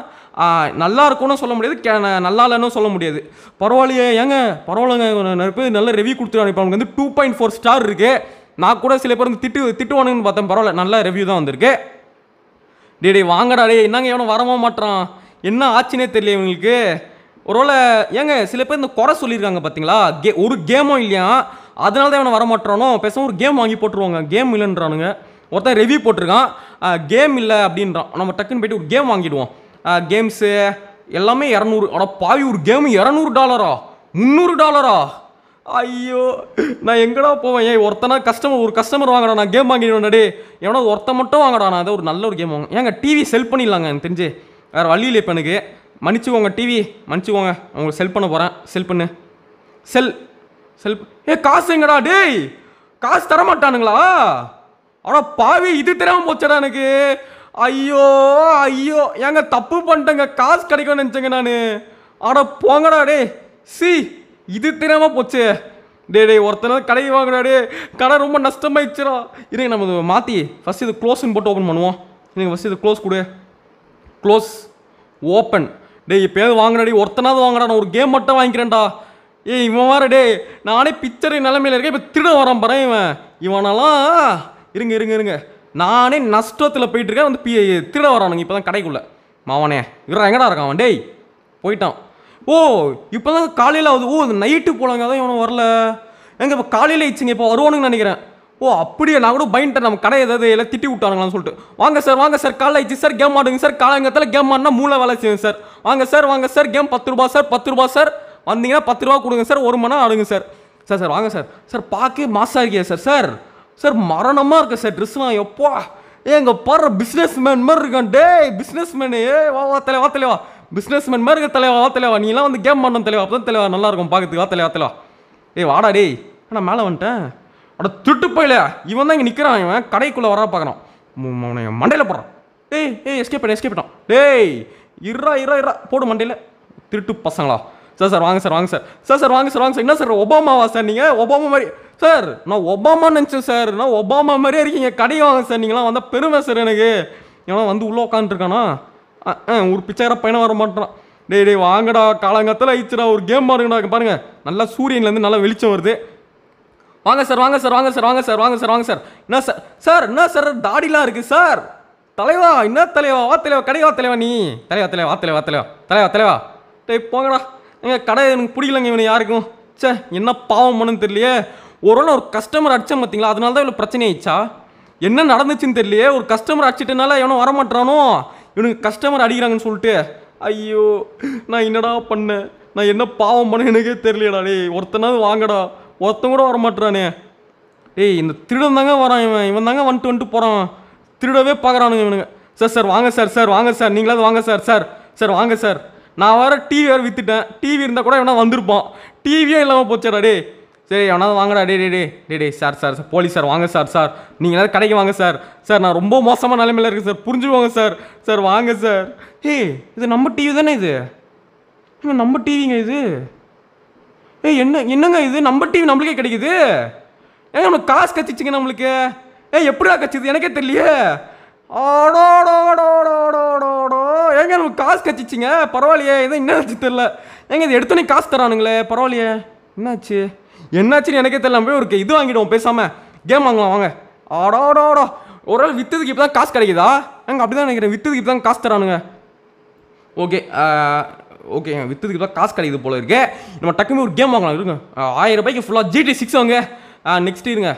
நல்லா இருக்கும்னு சொல்ல முடியாது கே நல்லா இல்லைன்னு சொல்ல முடியாது பரவாயில்லையே ஏங்க பரவாயில்லைங்க நிறைய பேர் நல்ல ரிவ்யூ கொடுத்துருவாங்க இப்போ அவங்க வந்து டூ பாயிண்ட் ஃபோர் ஸ்டார் இருக்குது நான் கூட சில பேர் வந்து திட்டு திட்டுவானுங்கன்னு பார்த்தேன் பரவாயில்ல நல்ல ரிவ்யூ தான் வந்திருக்கு டே டே வாங்கடா டே என்னங்க எவனும் வரமா மாட்டான் என்ன ஆச்சுனே தெரியல இவங்களுக்கு ஒருவேளை ஏங்க சில பேர் இந்த குறை சொல்லியிருக்காங்க பார்த்தீங்களா கே ஒரு கேமும் இல்லையா அதனால தான் இவனை வரமாட்டானோ பேசாமல் ஒரு கேம் வாங்கி போட்டுருவாங்க கேம் இல்லைன்றானுங்க ஒருத்தன் ரிவ்யூ போட்டிருக்கான் கேம் இல்லை அப்படின்றான் நம்ம டக்குன்னு போய்ட்டு ஒரு கேம் வாங்கிடுவோம் கேம்ஸு எல்லாமே இரநூறு ஆனால் பாவி ஒரு கேமு இரநூறு டாலரா முந்நூறு டாலரா ஐயோ நான் எங்கடா போவேன் ஏன் ஒருத்தனா கஸ்டமர் ஒரு கஸ்டமர் வாங்கடா நான் கேம் நடே எவனா ஒருத்தன் மட்டும் வாங்கடா நான் அதை ஒரு நல்ல ஒரு கேம் வாங்க ஏங்க டிவி செல் பண்ணிடலாங்க எனக்கு தெரிஞ்சு வேறு வழி இல்லை இப்போ எனக்கு மன்னிச்சுக்கோங்க டிவி மன்னிச்சுக்கோங்க உங்களுக்கு செல் பண்ண போகிறேன் செல் பண்ணு செல் செல் ஏ காசு எங்கடா டேய் காசு தரமாட்டானுங்களா ஆனால் பாவி இது தெரியாமல் போச்சடா எனக்கு ஐயோ ஐயோ ஏங்க தப்பு பண்ணிட்டேங்க காசு கிடைக்கும் நினச்சேங்க நான் ஆனால் போங்கடா டே சி இது தெரியாமல் போச்சு டே டே ஒருத்தனை கடை வாங்கினாடே டே கடை ரொம்ப நஷ்டமாயிடுச்சுரா இருங்க நம்ம மாற்றி ஃபஸ்ட் இது க்ளோஸ்ன்னு போட்டு ஓப்பன் பண்ணுவோம் நீங்கள் ஃபஸ்ட் இது க்ளோஸ் கொடு க்ளோஸ் ஓப்பன் டே எது வாங்கினாடி ஒருத்தனாவது வாங்கடா நான் ஒரு கேம் மட்டும் வாங்கிக்கிறேன்டா ஏய் இவன் வர டே நானே பிக்சரு நிலமையில இருக்கேன் இப்போ திருட வரான் பாரு இவன் இவனெல்லாம் இருங்க இருங்க இருங்க நானே நஷ்டத்தில் போயிட்டுருக்கேன் வந்து பி திருட வரானுங்க இப்போ தான் கடைக்குள்ளே மாவனே இவரா எங்கடா இருக்கான் அவன் டேய் போயிட்டான் ஓ இப்போ தான் காலையில் ஆகுது ஓ நைட்டு போலாங்க தான் இவனும் வரல எங்கே இப்போ காலையில் ஆயிடுச்சுங்க இப்போ வருவானுங்கன்னு நினைக்கிறேன் ஓ அப்படியே நான் கூட பயன்ட்டேன் நம்ம கடை ஏதாவது எல்லாம் திட்டி விட்டானுங்களான்னு சொல்லிட்டு வாங்க சார் வாங்க சார் காலைல ஆயிடுச்சு சார் கேம் ஆடுங்க சார் காலங்கத்தில் கேம் ஆடினா மூளை வேலை செய்யும் சார் வாங்க சார் வாங்க சார் கேம் பத்து ரூபா சார் பத்து ரூபா சார் வந்தீங்கன்னா பத்து ரூபா கொடுங்க சார் ஒரு மணி நேரம் ஆடுங்க சார் சார் சார் வாங்க சார் சார் பார்க்க மாசாக இருக்கியா சார் சார் சார் மரணமாக இருக்க சார் ட்ரெஸ்லாம் எப்பா ஏ எங்கள் பாடுற பிஸ்னஸ் மேன் மாதிரி இருக்கான் டேய் பிஸ்னஸ் மேனு ஏ வா வா தலைவா தலைவா பிஸ்னஸ் மேன் மாதிரி இருக்க தலைவா வா தலைவா நீலாம் வந்து கேம் பண்ணணும் தலைவா அப்போ தான் தலைவா இருக்கும் பார்க்கறதுக்கு வா தலைவா தலைவா ஏய் வாடா டேய் ஆனால் மேலே வந்துட்டேன் அட போயில இவன் தான் இங்கே நிற்கிறான் இவன் கடைக்குள்ளே வர பார்க்குறான் அவனை மண்டையில் போடுறான் டேய் ஏய் எஸ்கேப் பண்ண எஸ்கேப் பண்ணான் டேய் இறா இறா இறா போடு மண்டையில் திருட்டு பசங்களா சார் சார் வாங்க சார் வாங்க சார் சார் சார் வாங்க சார் வாங்க சார் என்ன சார் ஒபாமாவா சார் நீங்கள் ஒபாமா மாதிரி சார் நான் ஒபாமா நினச்சேன் சார் நான் ஒபாமா மாதிரியே இருக்கீங்க கடையை வாங்க சார் நீங்களாம் வந்தால் பெருமை சார் எனக்கு ஏன்னா வந்து உள்ளே உட்காந்துருக்கானா ஒரு பிச்சைக்கார பையனை வர மாட்டேறான் டேய் டே வாங்கடா காலங்கத்தில் ஐச்சுடா ஒரு கேம் பாருங்கடா பாருங்கள் நல்லா சூரியன்லேருந்து நல்லா வெளிச்சம் வருது வாங்க சார் வாங்க சார் வாங்க சார் வாங்க சார் வாங்க சார் வாங்க சார் என்ன சார் சார் என்ன சார் தாடிலாம் இருக்குது சார் தலைவா என்ன தலைவா வா தலைவா கடைவா தலைவா நீ தலைவா தலைவா தலைவா தலைவா தலைவா தலைவா டேய் போங்கடா ஏங்க கடை எனக்கு பிடிக்கலங்க இவனை யாருக்கும் சே என்ன பாவம் பண்ணுன்னு தெரியலையே ஒருவேளை ஒரு கஸ்டமர் அடித்தேன் பார்த்தீங்களா அதனால தான் இவ்வளோ பிரச்சனை ஆயிடுச்சா என்ன நடந்துச்சுன்னு தெரியலையே ஒரு கஸ்டமர் அடிச்சிட்டனால எவனும் வரமாட்டானோ இவனுக்கு கஸ்டமர் அடிக்கிறாங்கன்னு சொல்லிட்டு ஐயோ நான் என்னடா பண்ணேன் நான் என்ன பாவம் பண்ண எனக்கே தெரியலடா டேய் ஒருத்தனாவது வாங்கடா ஒருத்தன் கூட வரமாட்டானே டேய் இந்த திருடன் தாங்க வரான் இவன் இவன் தாங்க வந்துட்டு வந்துட்டு போகிறான் திருடவே பார்க்குறானுங்க இவனுங்க சார் சார் வாங்க சார் சார் வாங்க சார் நீங்களாவது வாங்க சார் சார் சார் வாங்க சார் நான் வேறு டிவி வேறு விற்றுட்டேன் டிவி இருந்தால் கூட எவனா வந்திருப்பான் டிவியே இல்லாமல் போச்சேடா டே சரி எவனாவது வாங்கடா டே டே டே டே டே sir sir sir police sir வாங்க சார் சார் நீங்கள் கடைக்கு வாங்க சார் சார் நான் ரொம்ப மோசமான நிலைமையில் இருக்கேன் சார் புரிஞ்சுக்கோங்க சார் சார் வாங்க சார் ஹே இது நம்ம டிவி தானே இது நம்ம டிவிங்க இது ஏய் என்ன என்னங்க இது நம்ம டிவி நம்மளுக்கே கிடைக்குது ஏங்க நம்மளுக்கு காசு கச்சிச்சிங்க நம்மளுக்கு ஏய் எப்படியா கச்சிது எனக்கே தெரியலையே ஆடோடோடோடோடோடோ ஏங்க நமக்கு காசு கட்டிச்சிங்க பரவாயில்லையே இது என்னாச்சு தெரில ஏங்க இது எடுத்தோன்னே காசு தரானுங்களே பரவாயில்லையே என்னாச்சு என்னாச்சுன்னு எனக்கே தெரியல போய் ஒரு இது வாங்கிடுவோம் பேசாமல் கேம் வாங்கலாம் வாங்க ஆடாடாடா ஒரு ஆள் விற்றதுக்கு இப்போ தான் காசு கிடைக்குதா அங்கே அப்படி தான் நினைக்கிறேன் வித்ததுக்கு இப்போ தான் காசு தரானுங்க ஓகே ஓகே வித்ததுக்கு தான் காசு கிடைக்குது போல இருக்கு நம்ம டக்குமே ஒரு கேம் வாங்கலாம் இருக்குங்க ஆயிரம் ரூபாய்க்கு ஃபுல்லாக ஜிடி சிக்ஸ் வாங்க நெக்ஸ்ட் இருங்க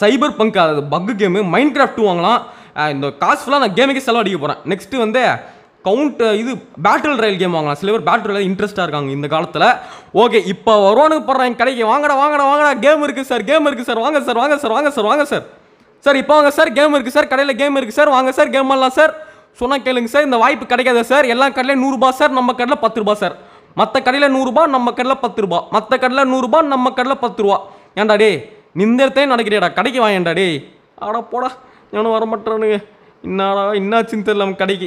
சைபர் பங்க் அது பக்கு கேமு மைண்ட் கிராஃப்ட் வாங்கலாம் இந்த காசு ஃபுல்லாக நான் கேமுக்கே செலவு அடிக்க போகிறேன் நெக்ஸ்ட்டு வந்து கவுண்ட் இது பேட்டில் ரயில் கேம் வாங்கலாம் சில பேர் பேட்டில் ரயில் இன்ட்ரெஸ்ட்டாக இருக்காங்க இந்த காலத்தில் ஓகே இப்போ வருவானுக்கு போடுறாங்க கடைக்கு வாங்கடா வாங்கடா வாங்கடா கேம் இருக்குது சார் கேம் இருக்குது சார் வாங்க சார் வாங்க சார் வாங்க சார் வாங்க சார் சார் இப்போ வாங்க சார் கேம் இருக்குது சார் கடையில் கேம் இருக்குது சார் வாங்க சார் கேம் ஆடலாம் சார் சொன்னால் கேளுங்க சார் இந்த வாய்ப்பு கிடைக்காதா சார் எல்லா கடையில் நூறுரூபா சார் நம்ம கடையில் பத்து ரூபா சார் மற்ற கடையில் நூறுரூபா நம்ம கடையில் பத்து ரூபா மற்ற கடையில் நூறுரூபா நம்ம கடையில் பத்து ரூபா ஏன்டா டே நிந்தத்தையும் நடக்கிறியாடா கடைக்கு வாங்கடா டே ஆடா போடா நானும் வர மாட்டேறானுங்க என்னடா என்னாச்சுன்னு தெரியல நம்ம கடைக்கு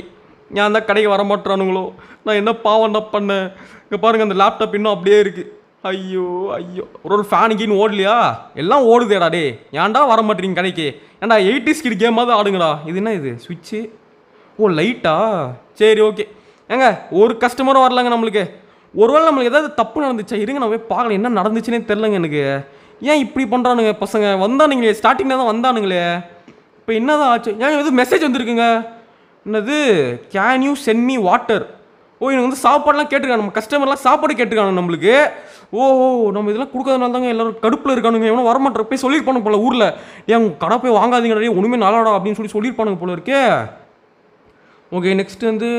நான் தான் கடைக்கு வரமாட்டானுங்களோ நான் என்ன பாவம் தான் பண்ணேன் இங்கே பாருங்கள் அந்த லேப்டாப் இன்னும் அப்படியே இருக்குது ஐயோ ஐயோ ஒரு ஒரு ஃபேனுக்கின்னு ஓடலையா எல்லாம் ஓடுதேடா டே ஏன்டா வர மாட்டேங்க கடைக்கு ஏன்டா எயிட்டிஸ் கிட் கேமாவது ஆடுங்கடா இது என்ன இது சுவிட்சு ஓ லைட்டா சரி ஓகே ஏங்க ஒரு கஸ்டமரும் வரலாங்க நம்மளுக்கு ஒருவேளை நம்மளுக்கு ஏதாவது தப்பு நடந்துச்சா இருங்க நான் போய் பார்க்கல என்ன நடந்துச்சுன்னே தெரிலங்க எனக்கு ஏன் இப்படி பண்ணுறானுங்க பசங்க வந்தானுங்களே ஸ்டார்டிங்கில் தான் வந்தானுங்களே இப்போ என்ன தான் ஆச்சு ஏன் எதுவும் மெசேஜ் வந்துருக்குங்க என்னது can you sent me water ஓ எனக்கு வந்து சாப்பாடுலாம் கேட்டிருக்காங்க நம்ம கஸ்டமர்லாம் சாப்பாடு கேட்டிருக்காங்க நம்மளுக்கு ஓ ஓ நம்ம இதெல்லாம் கொடுக்காதனால தாங்க எல்லோரும் கடுப்பில் இருக்கானுங்க எவனோ வரமாட்டார் போய் சொல்லியிருப்பாங்க போல ஊரில் ஏன் உங்கள் கடை போய் நிறைய ஒன்றுமே நல்லாடா அப்படின்னு சொல்லி சொல்லியிருப்பானுங்க போல இருக்கே ஓகே நெக்ஸ்ட் வந்து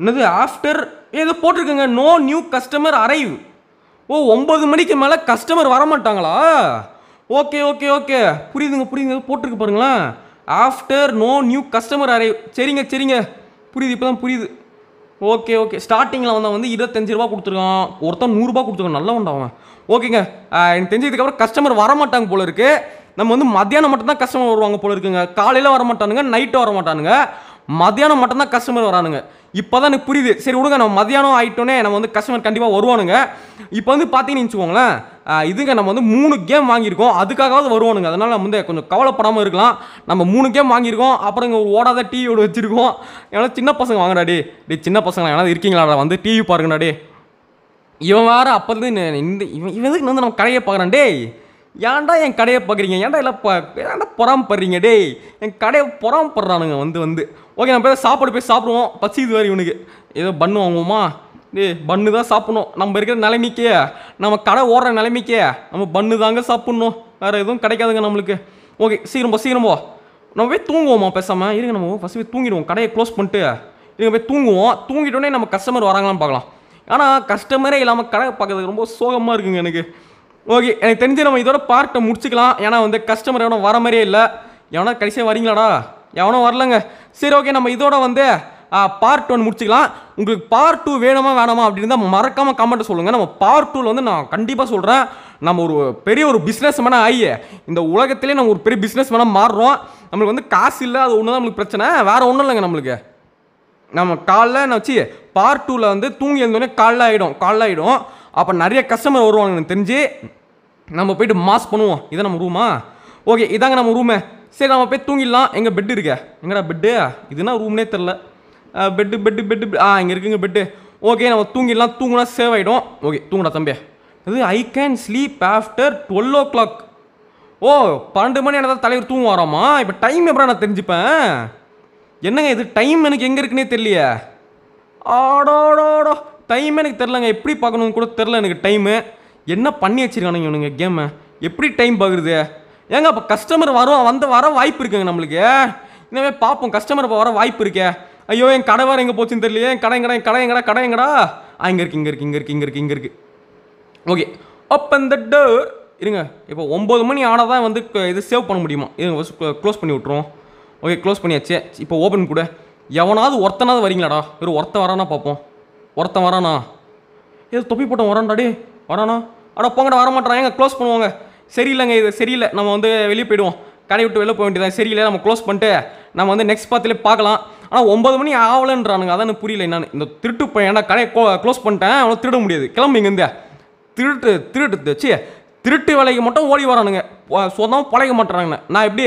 என்னது ஆஃப்டர் ஏதோ போட்டிருக்குங்க நோ நியூ கஸ்டமர் அரைவ் ஓ ஒம்பது மணிக்கு மேலே கஸ்டமர் வரமாட்டாங்களா ஓகே ஓகே ஓகே புரியுதுங்க புரியுதுங்க போட்டிருக்கு பாருங்களேன் after no new customer arrive சரிங்க சரிங்க புரியுது இப்போ தான் புரியுது ஓகே ஓகே ஸ்டார்டிங்கில் வந்தால் வந்து இருபத்தஞ்சு ரூபா கொடுத்துருக்கான் ஒருத்தன் நூறுரூபா கொடுத்துருக்கான் நல்லா அவன் ஓகேங்க எனக்கு தெரிஞ்சதுக்கப்புறம் கஸ்டமர் வரமாட்டாங்க போல இருக்குது நம்ம வந்து மத்தியானம் மட்டும்தான் கஸ்டமர் வருவாங்க போல இருக்குங்க காலையில் வரமாட்டானுங்க நைட்டு வரமாட்டானுங்க மத்தியானம் மட்டும்தான் கஸ்டமர் வரானுங்க இப்போ தான் எனக்கு புரியுது சரி விடுங்க நம்ம மதியானம் ஆகிட்டோன்னே நம்ம வந்து கஸ்டமர் கண்டிப்பாக வருவானுங்க இப்போ வந்து பார்த்தீங்கன்னு வச்சுக்கோங்களேன் இதுங்க நம்ம வந்து மூணு கேம் வாங்கியிருக்கோம் அதுக்காகவாவது வருவானுங்க அதனால் நம்ம வந்து கொஞ்சம் கவலைப்படாமல் இருக்கலாம் நம்ம மூணு கேம் வாங்கியிருக்கோம் அப்புறம் இங்கே ஓடாத டிவியோட வச்சுருக்கோம் ஏன்னா சின்ன பசங்க வாங்கடா டே டே சின்ன பசங்க ஏன்னா இருக்கீங்களாடா வந்து டிவி பாருங்கடா டே இவன் வேறு அப்போது இந்த இவன் இவன் வந்து நம்ம கடையை பார்க்குறான் டேய் ஏன்டா என் கடையை பார்க்குறீங்க ஏன்டா எல்லாம் ஏன்டா படுறீங்க டேய் என் கடையை படுறானுங்க வந்து வந்து ஓகே நம்ம போய் சாப்பாடு போய் சாப்பிடுவோம் பசி இது வரை இவனுக்கு ஏதோ பண்ணு வாங்குவோமா டேய் பண்ணு தான் சாப்பிட்ணும் நம்ம இருக்கிற நிலைமைக்கே நம்ம கடை ஓடுற நிலைமைக்கே நம்ம பண்ணு தாங்க சாப்பிட்ணும் வேறு எதுவும் கிடைக்காதுங்க நம்மளுக்கு ஓகே சீக்கிரம் சீக்கிரம் சீக்கிரம்போ நம்ம போய் தூங்குவோமா பேசாமல் இருங்க நம்ம ஃபஸ்ட் போய் தூங்கிடுவோம் கடையை க்ளோஸ் பண்ணிட்டு இருங்க போய் தூங்குவோம் தூங்கிட்டோன்னே நம்ம கஸ்டமர் வராங்களான்னு பார்க்கலாம் ஆனால் கஸ்டமரே இல்லாமல் கடை பார்க்கறதுக்கு ரொம்ப சோகமாக இருக்குங்க எனக்கு ஓகே எனக்கு தெரிஞ்சு நம்ம இதோட பார்ட்டை முடிச்சுக்கலாம் ஏன்னா வந்து கஸ்டமர் எவனும் வர மாதிரியே இல்லை எவனோ கடைசியாக வரீங்களாடா எவனும் வரலங்க சரி ஓகே நம்ம இதோட வந்து பார்ட் ஒன் முடிச்சுக்கலாம் உங்களுக்கு பார்ட் டூ வேணுமா வேணாமா அப்படின்னு தான் மறக்காமல் கமெண்ட்டை சொல்லுங்கள் நம்ம பார்ட் டூவில் வந்து நான் கண்டிப்பாக சொல்கிறேன் நம்ம ஒரு பெரிய ஒரு பிஸ்னஸ் மேனாக ஆகியே இந்த உலகத்திலே நம்ம ஒரு பெரிய பிஸ்னஸ் மேனாக மாறுறோம் நம்மளுக்கு வந்து காசு இல்லை அது ஒன்று தான் நம்மளுக்கு பிரச்சனை வேறு ஒன்றும் இல்லைங்க நம்மளுக்கு நம்ம காலைல நான் வச்சு பார்ட் டூவில் வந்து தூங்கி எழுந்தோடனே காலைல ஆகிடும் காலில் ஆகிடும் அப்போ நிறைய கஸ்டமர் வருவாங்க எனக்கு தெரிஞ்சு நம்ம போயிட்டு மாஸ் பண்ணுவோம் இதை நம்ம ரூமா ஓகே இதாங்க நம்ம ரூமு சரி நம்ம போய் தூங்கிடலாம் எங்கள் பெட்டு இருக்க எங்கடா பெட்டு இதுனா ரூம்னே தெரில பெட்டு பெட்டு பெட்டு ஆ இங்கே இருக்குங்க பெட்டு ஓகே நம்ம தூங்கிடலாம் தூங்கினா சேவ் ஆகிடும் ஓகே தூங்கடா தம்பி இது I can sleep after twelve o'clock ஓ பன்னெண்டு மணி நேரம் தலைவர் தூங்க வரோமா இப்போ டைம் எப்படா நான் தெரிஞ்சுப்பேன் என்னங்க இது டைம் எனக்கு எங்கே இருக்குன்னே தெரியலையே ஆடோடோடோ டைம் எனக்கு தெரிலங்க எப்படி பார்க்கணும்னு கூட தெரில எனக்கு டைமு என்ன பண்ணி வச்சுருக்கானுங்க இவனுங்க கேமு எப்படி டைம் பார்க்குறது ஏங்க அப்போ கஸ்டமர் வரும் வந்து வர வாய்ப்பு இருக்குங்க நம்மளுக்கு இன்னமே பார்ப்போம் கஸ்டமர் வர வாய்ப்பு இருக்கே ஐயோ என் கடை வேறு எங்கே போச்சுன்னு தெரியலையே என் கடை எங்கடா என் கடை எங்கடா கடை எங்கடா ஆ இங்கே இருக்குது இங்கே இருக்குது இங்கே இருக்குது இங்கே இருக்குது இங்கே இருக்குது ஓகே அப்போ த டோர் இருங்க இப்போ ஒம்பது மணி ஆனால் தான் வந்து இது சேவ் பண்ண முடியுமா இருங்க க்ளோஸ் பண்ணி விட்ருவோம் ஓகே க்ளோஸ் பண்ணியாச்சு இப்போ ஓப்பன் கூட எவனாவது ஒருத்தனாவது வரீங்களாடா வெறும் ஒருத்தன் வரானா பார்ப்போம் ஒருத்தன் வரானா இது தொப்பி போட்டோம் வரான்டாடி வரானா ஆனால் போங்கடா வர மாட்டேறான் க்ளோஸ் பண்ணுவாங்க சரியில்லைங்க இது சரியில்லை நம்ம வந்து வெளியே போயிடுவோம் கடை விட்டு வெளில போக வேண்டியதான் சரியில்லை நம்ம க்ளோஸ் பண்ணிட்டு நம்ம வந்து நெக்ஸ்ட் பார்த்துலேயே பார்க்கலாம் ஆனால் ஒம்பது மணி ஆகலன்றானுங்க அதான் புரியல நான் இந்த திருட்டு பையன் கடையை க்ளோஸ் பண்ணிட்டேன் அவனை திருட முடியாது கிளம்பு இங்கேருந்து திருட்டு திருட்டு சி திருட்டு விலைக்கு மட்டும் ஓடி வரானுங்க சொந்தமாக பழக மாட்டுறாங்கண்ணே நான் எப்படி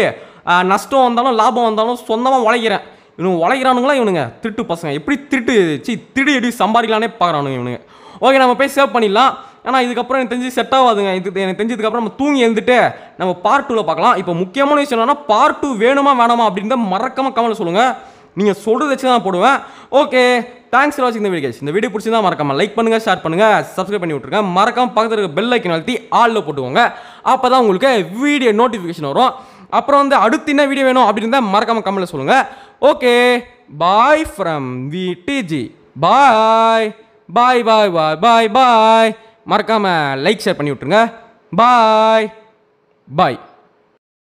நஷ்டம் வந்தாலும் லாபம் வந்தாலும் சொந்தமாக உழைக்கிறேன் இவனுங்க உழைக்கிறானுங்களா இவனுங்க திருட்டு பசங்க எப்படி திருட்டு சி திருடு எப்படி சம்பாதிக்கலானே பார்க்குறானுங்க இவனுங்க ஓகே நம்ம போய் சேவ் பண்ணிடலாம் ஏன்னா இதுக்கப்புறம் எனக்கு தெரிஞ்சு செட் ஆகாதுங்க இது எனக்கு தெரிஞ்சதுக்கப்புறம் நம்ம தூங்கி எழுந்துட்டு நம்ம பார்ட் டூவில் பார்க்கலாம் இப்போ முக்கியமான விஷயம் என்னன்னா பார்ட் டூ வேணுமா வேணாமா அப்படின்றத மறக்காம கவலை சொல்லுங்கள் நீங்கள் சொல்கிறது வச்சு தான் போடுவேன் ஓகே தேங்க்ஸ் ஃபார் வாட்சிங் இந்த வீடியோ இந்த வீடியோ பிடிச்சிருந்தா மறக்காமல் லைக் பண்ணுங்கள் ஷேர் பண்ணுங்கள் சப்ஸ்கிரைப் பண்ணி விட்ருங்க மறக்காம பக்கத்தில் இருக்க பெல் ஐக்கன் அழுத்தி ஆளில் போட்டுக்கோங்க அப்போ தான் உங்களுக்கு வீடியோ நோட்டிஃபிகேஷன் வரும் அப்புறம் வந்து அடுத்து என்ன வீடியோ வேணும் அப்படின்னு தான் மறக்காமல் கமெண்ட்டில் சொல்லுங்கள் okay bye from V DG bye bye bye bye bye bye மறக்காமல் லைக் ஷேர் பண்ணி விட்ருங்க பாய் பாய்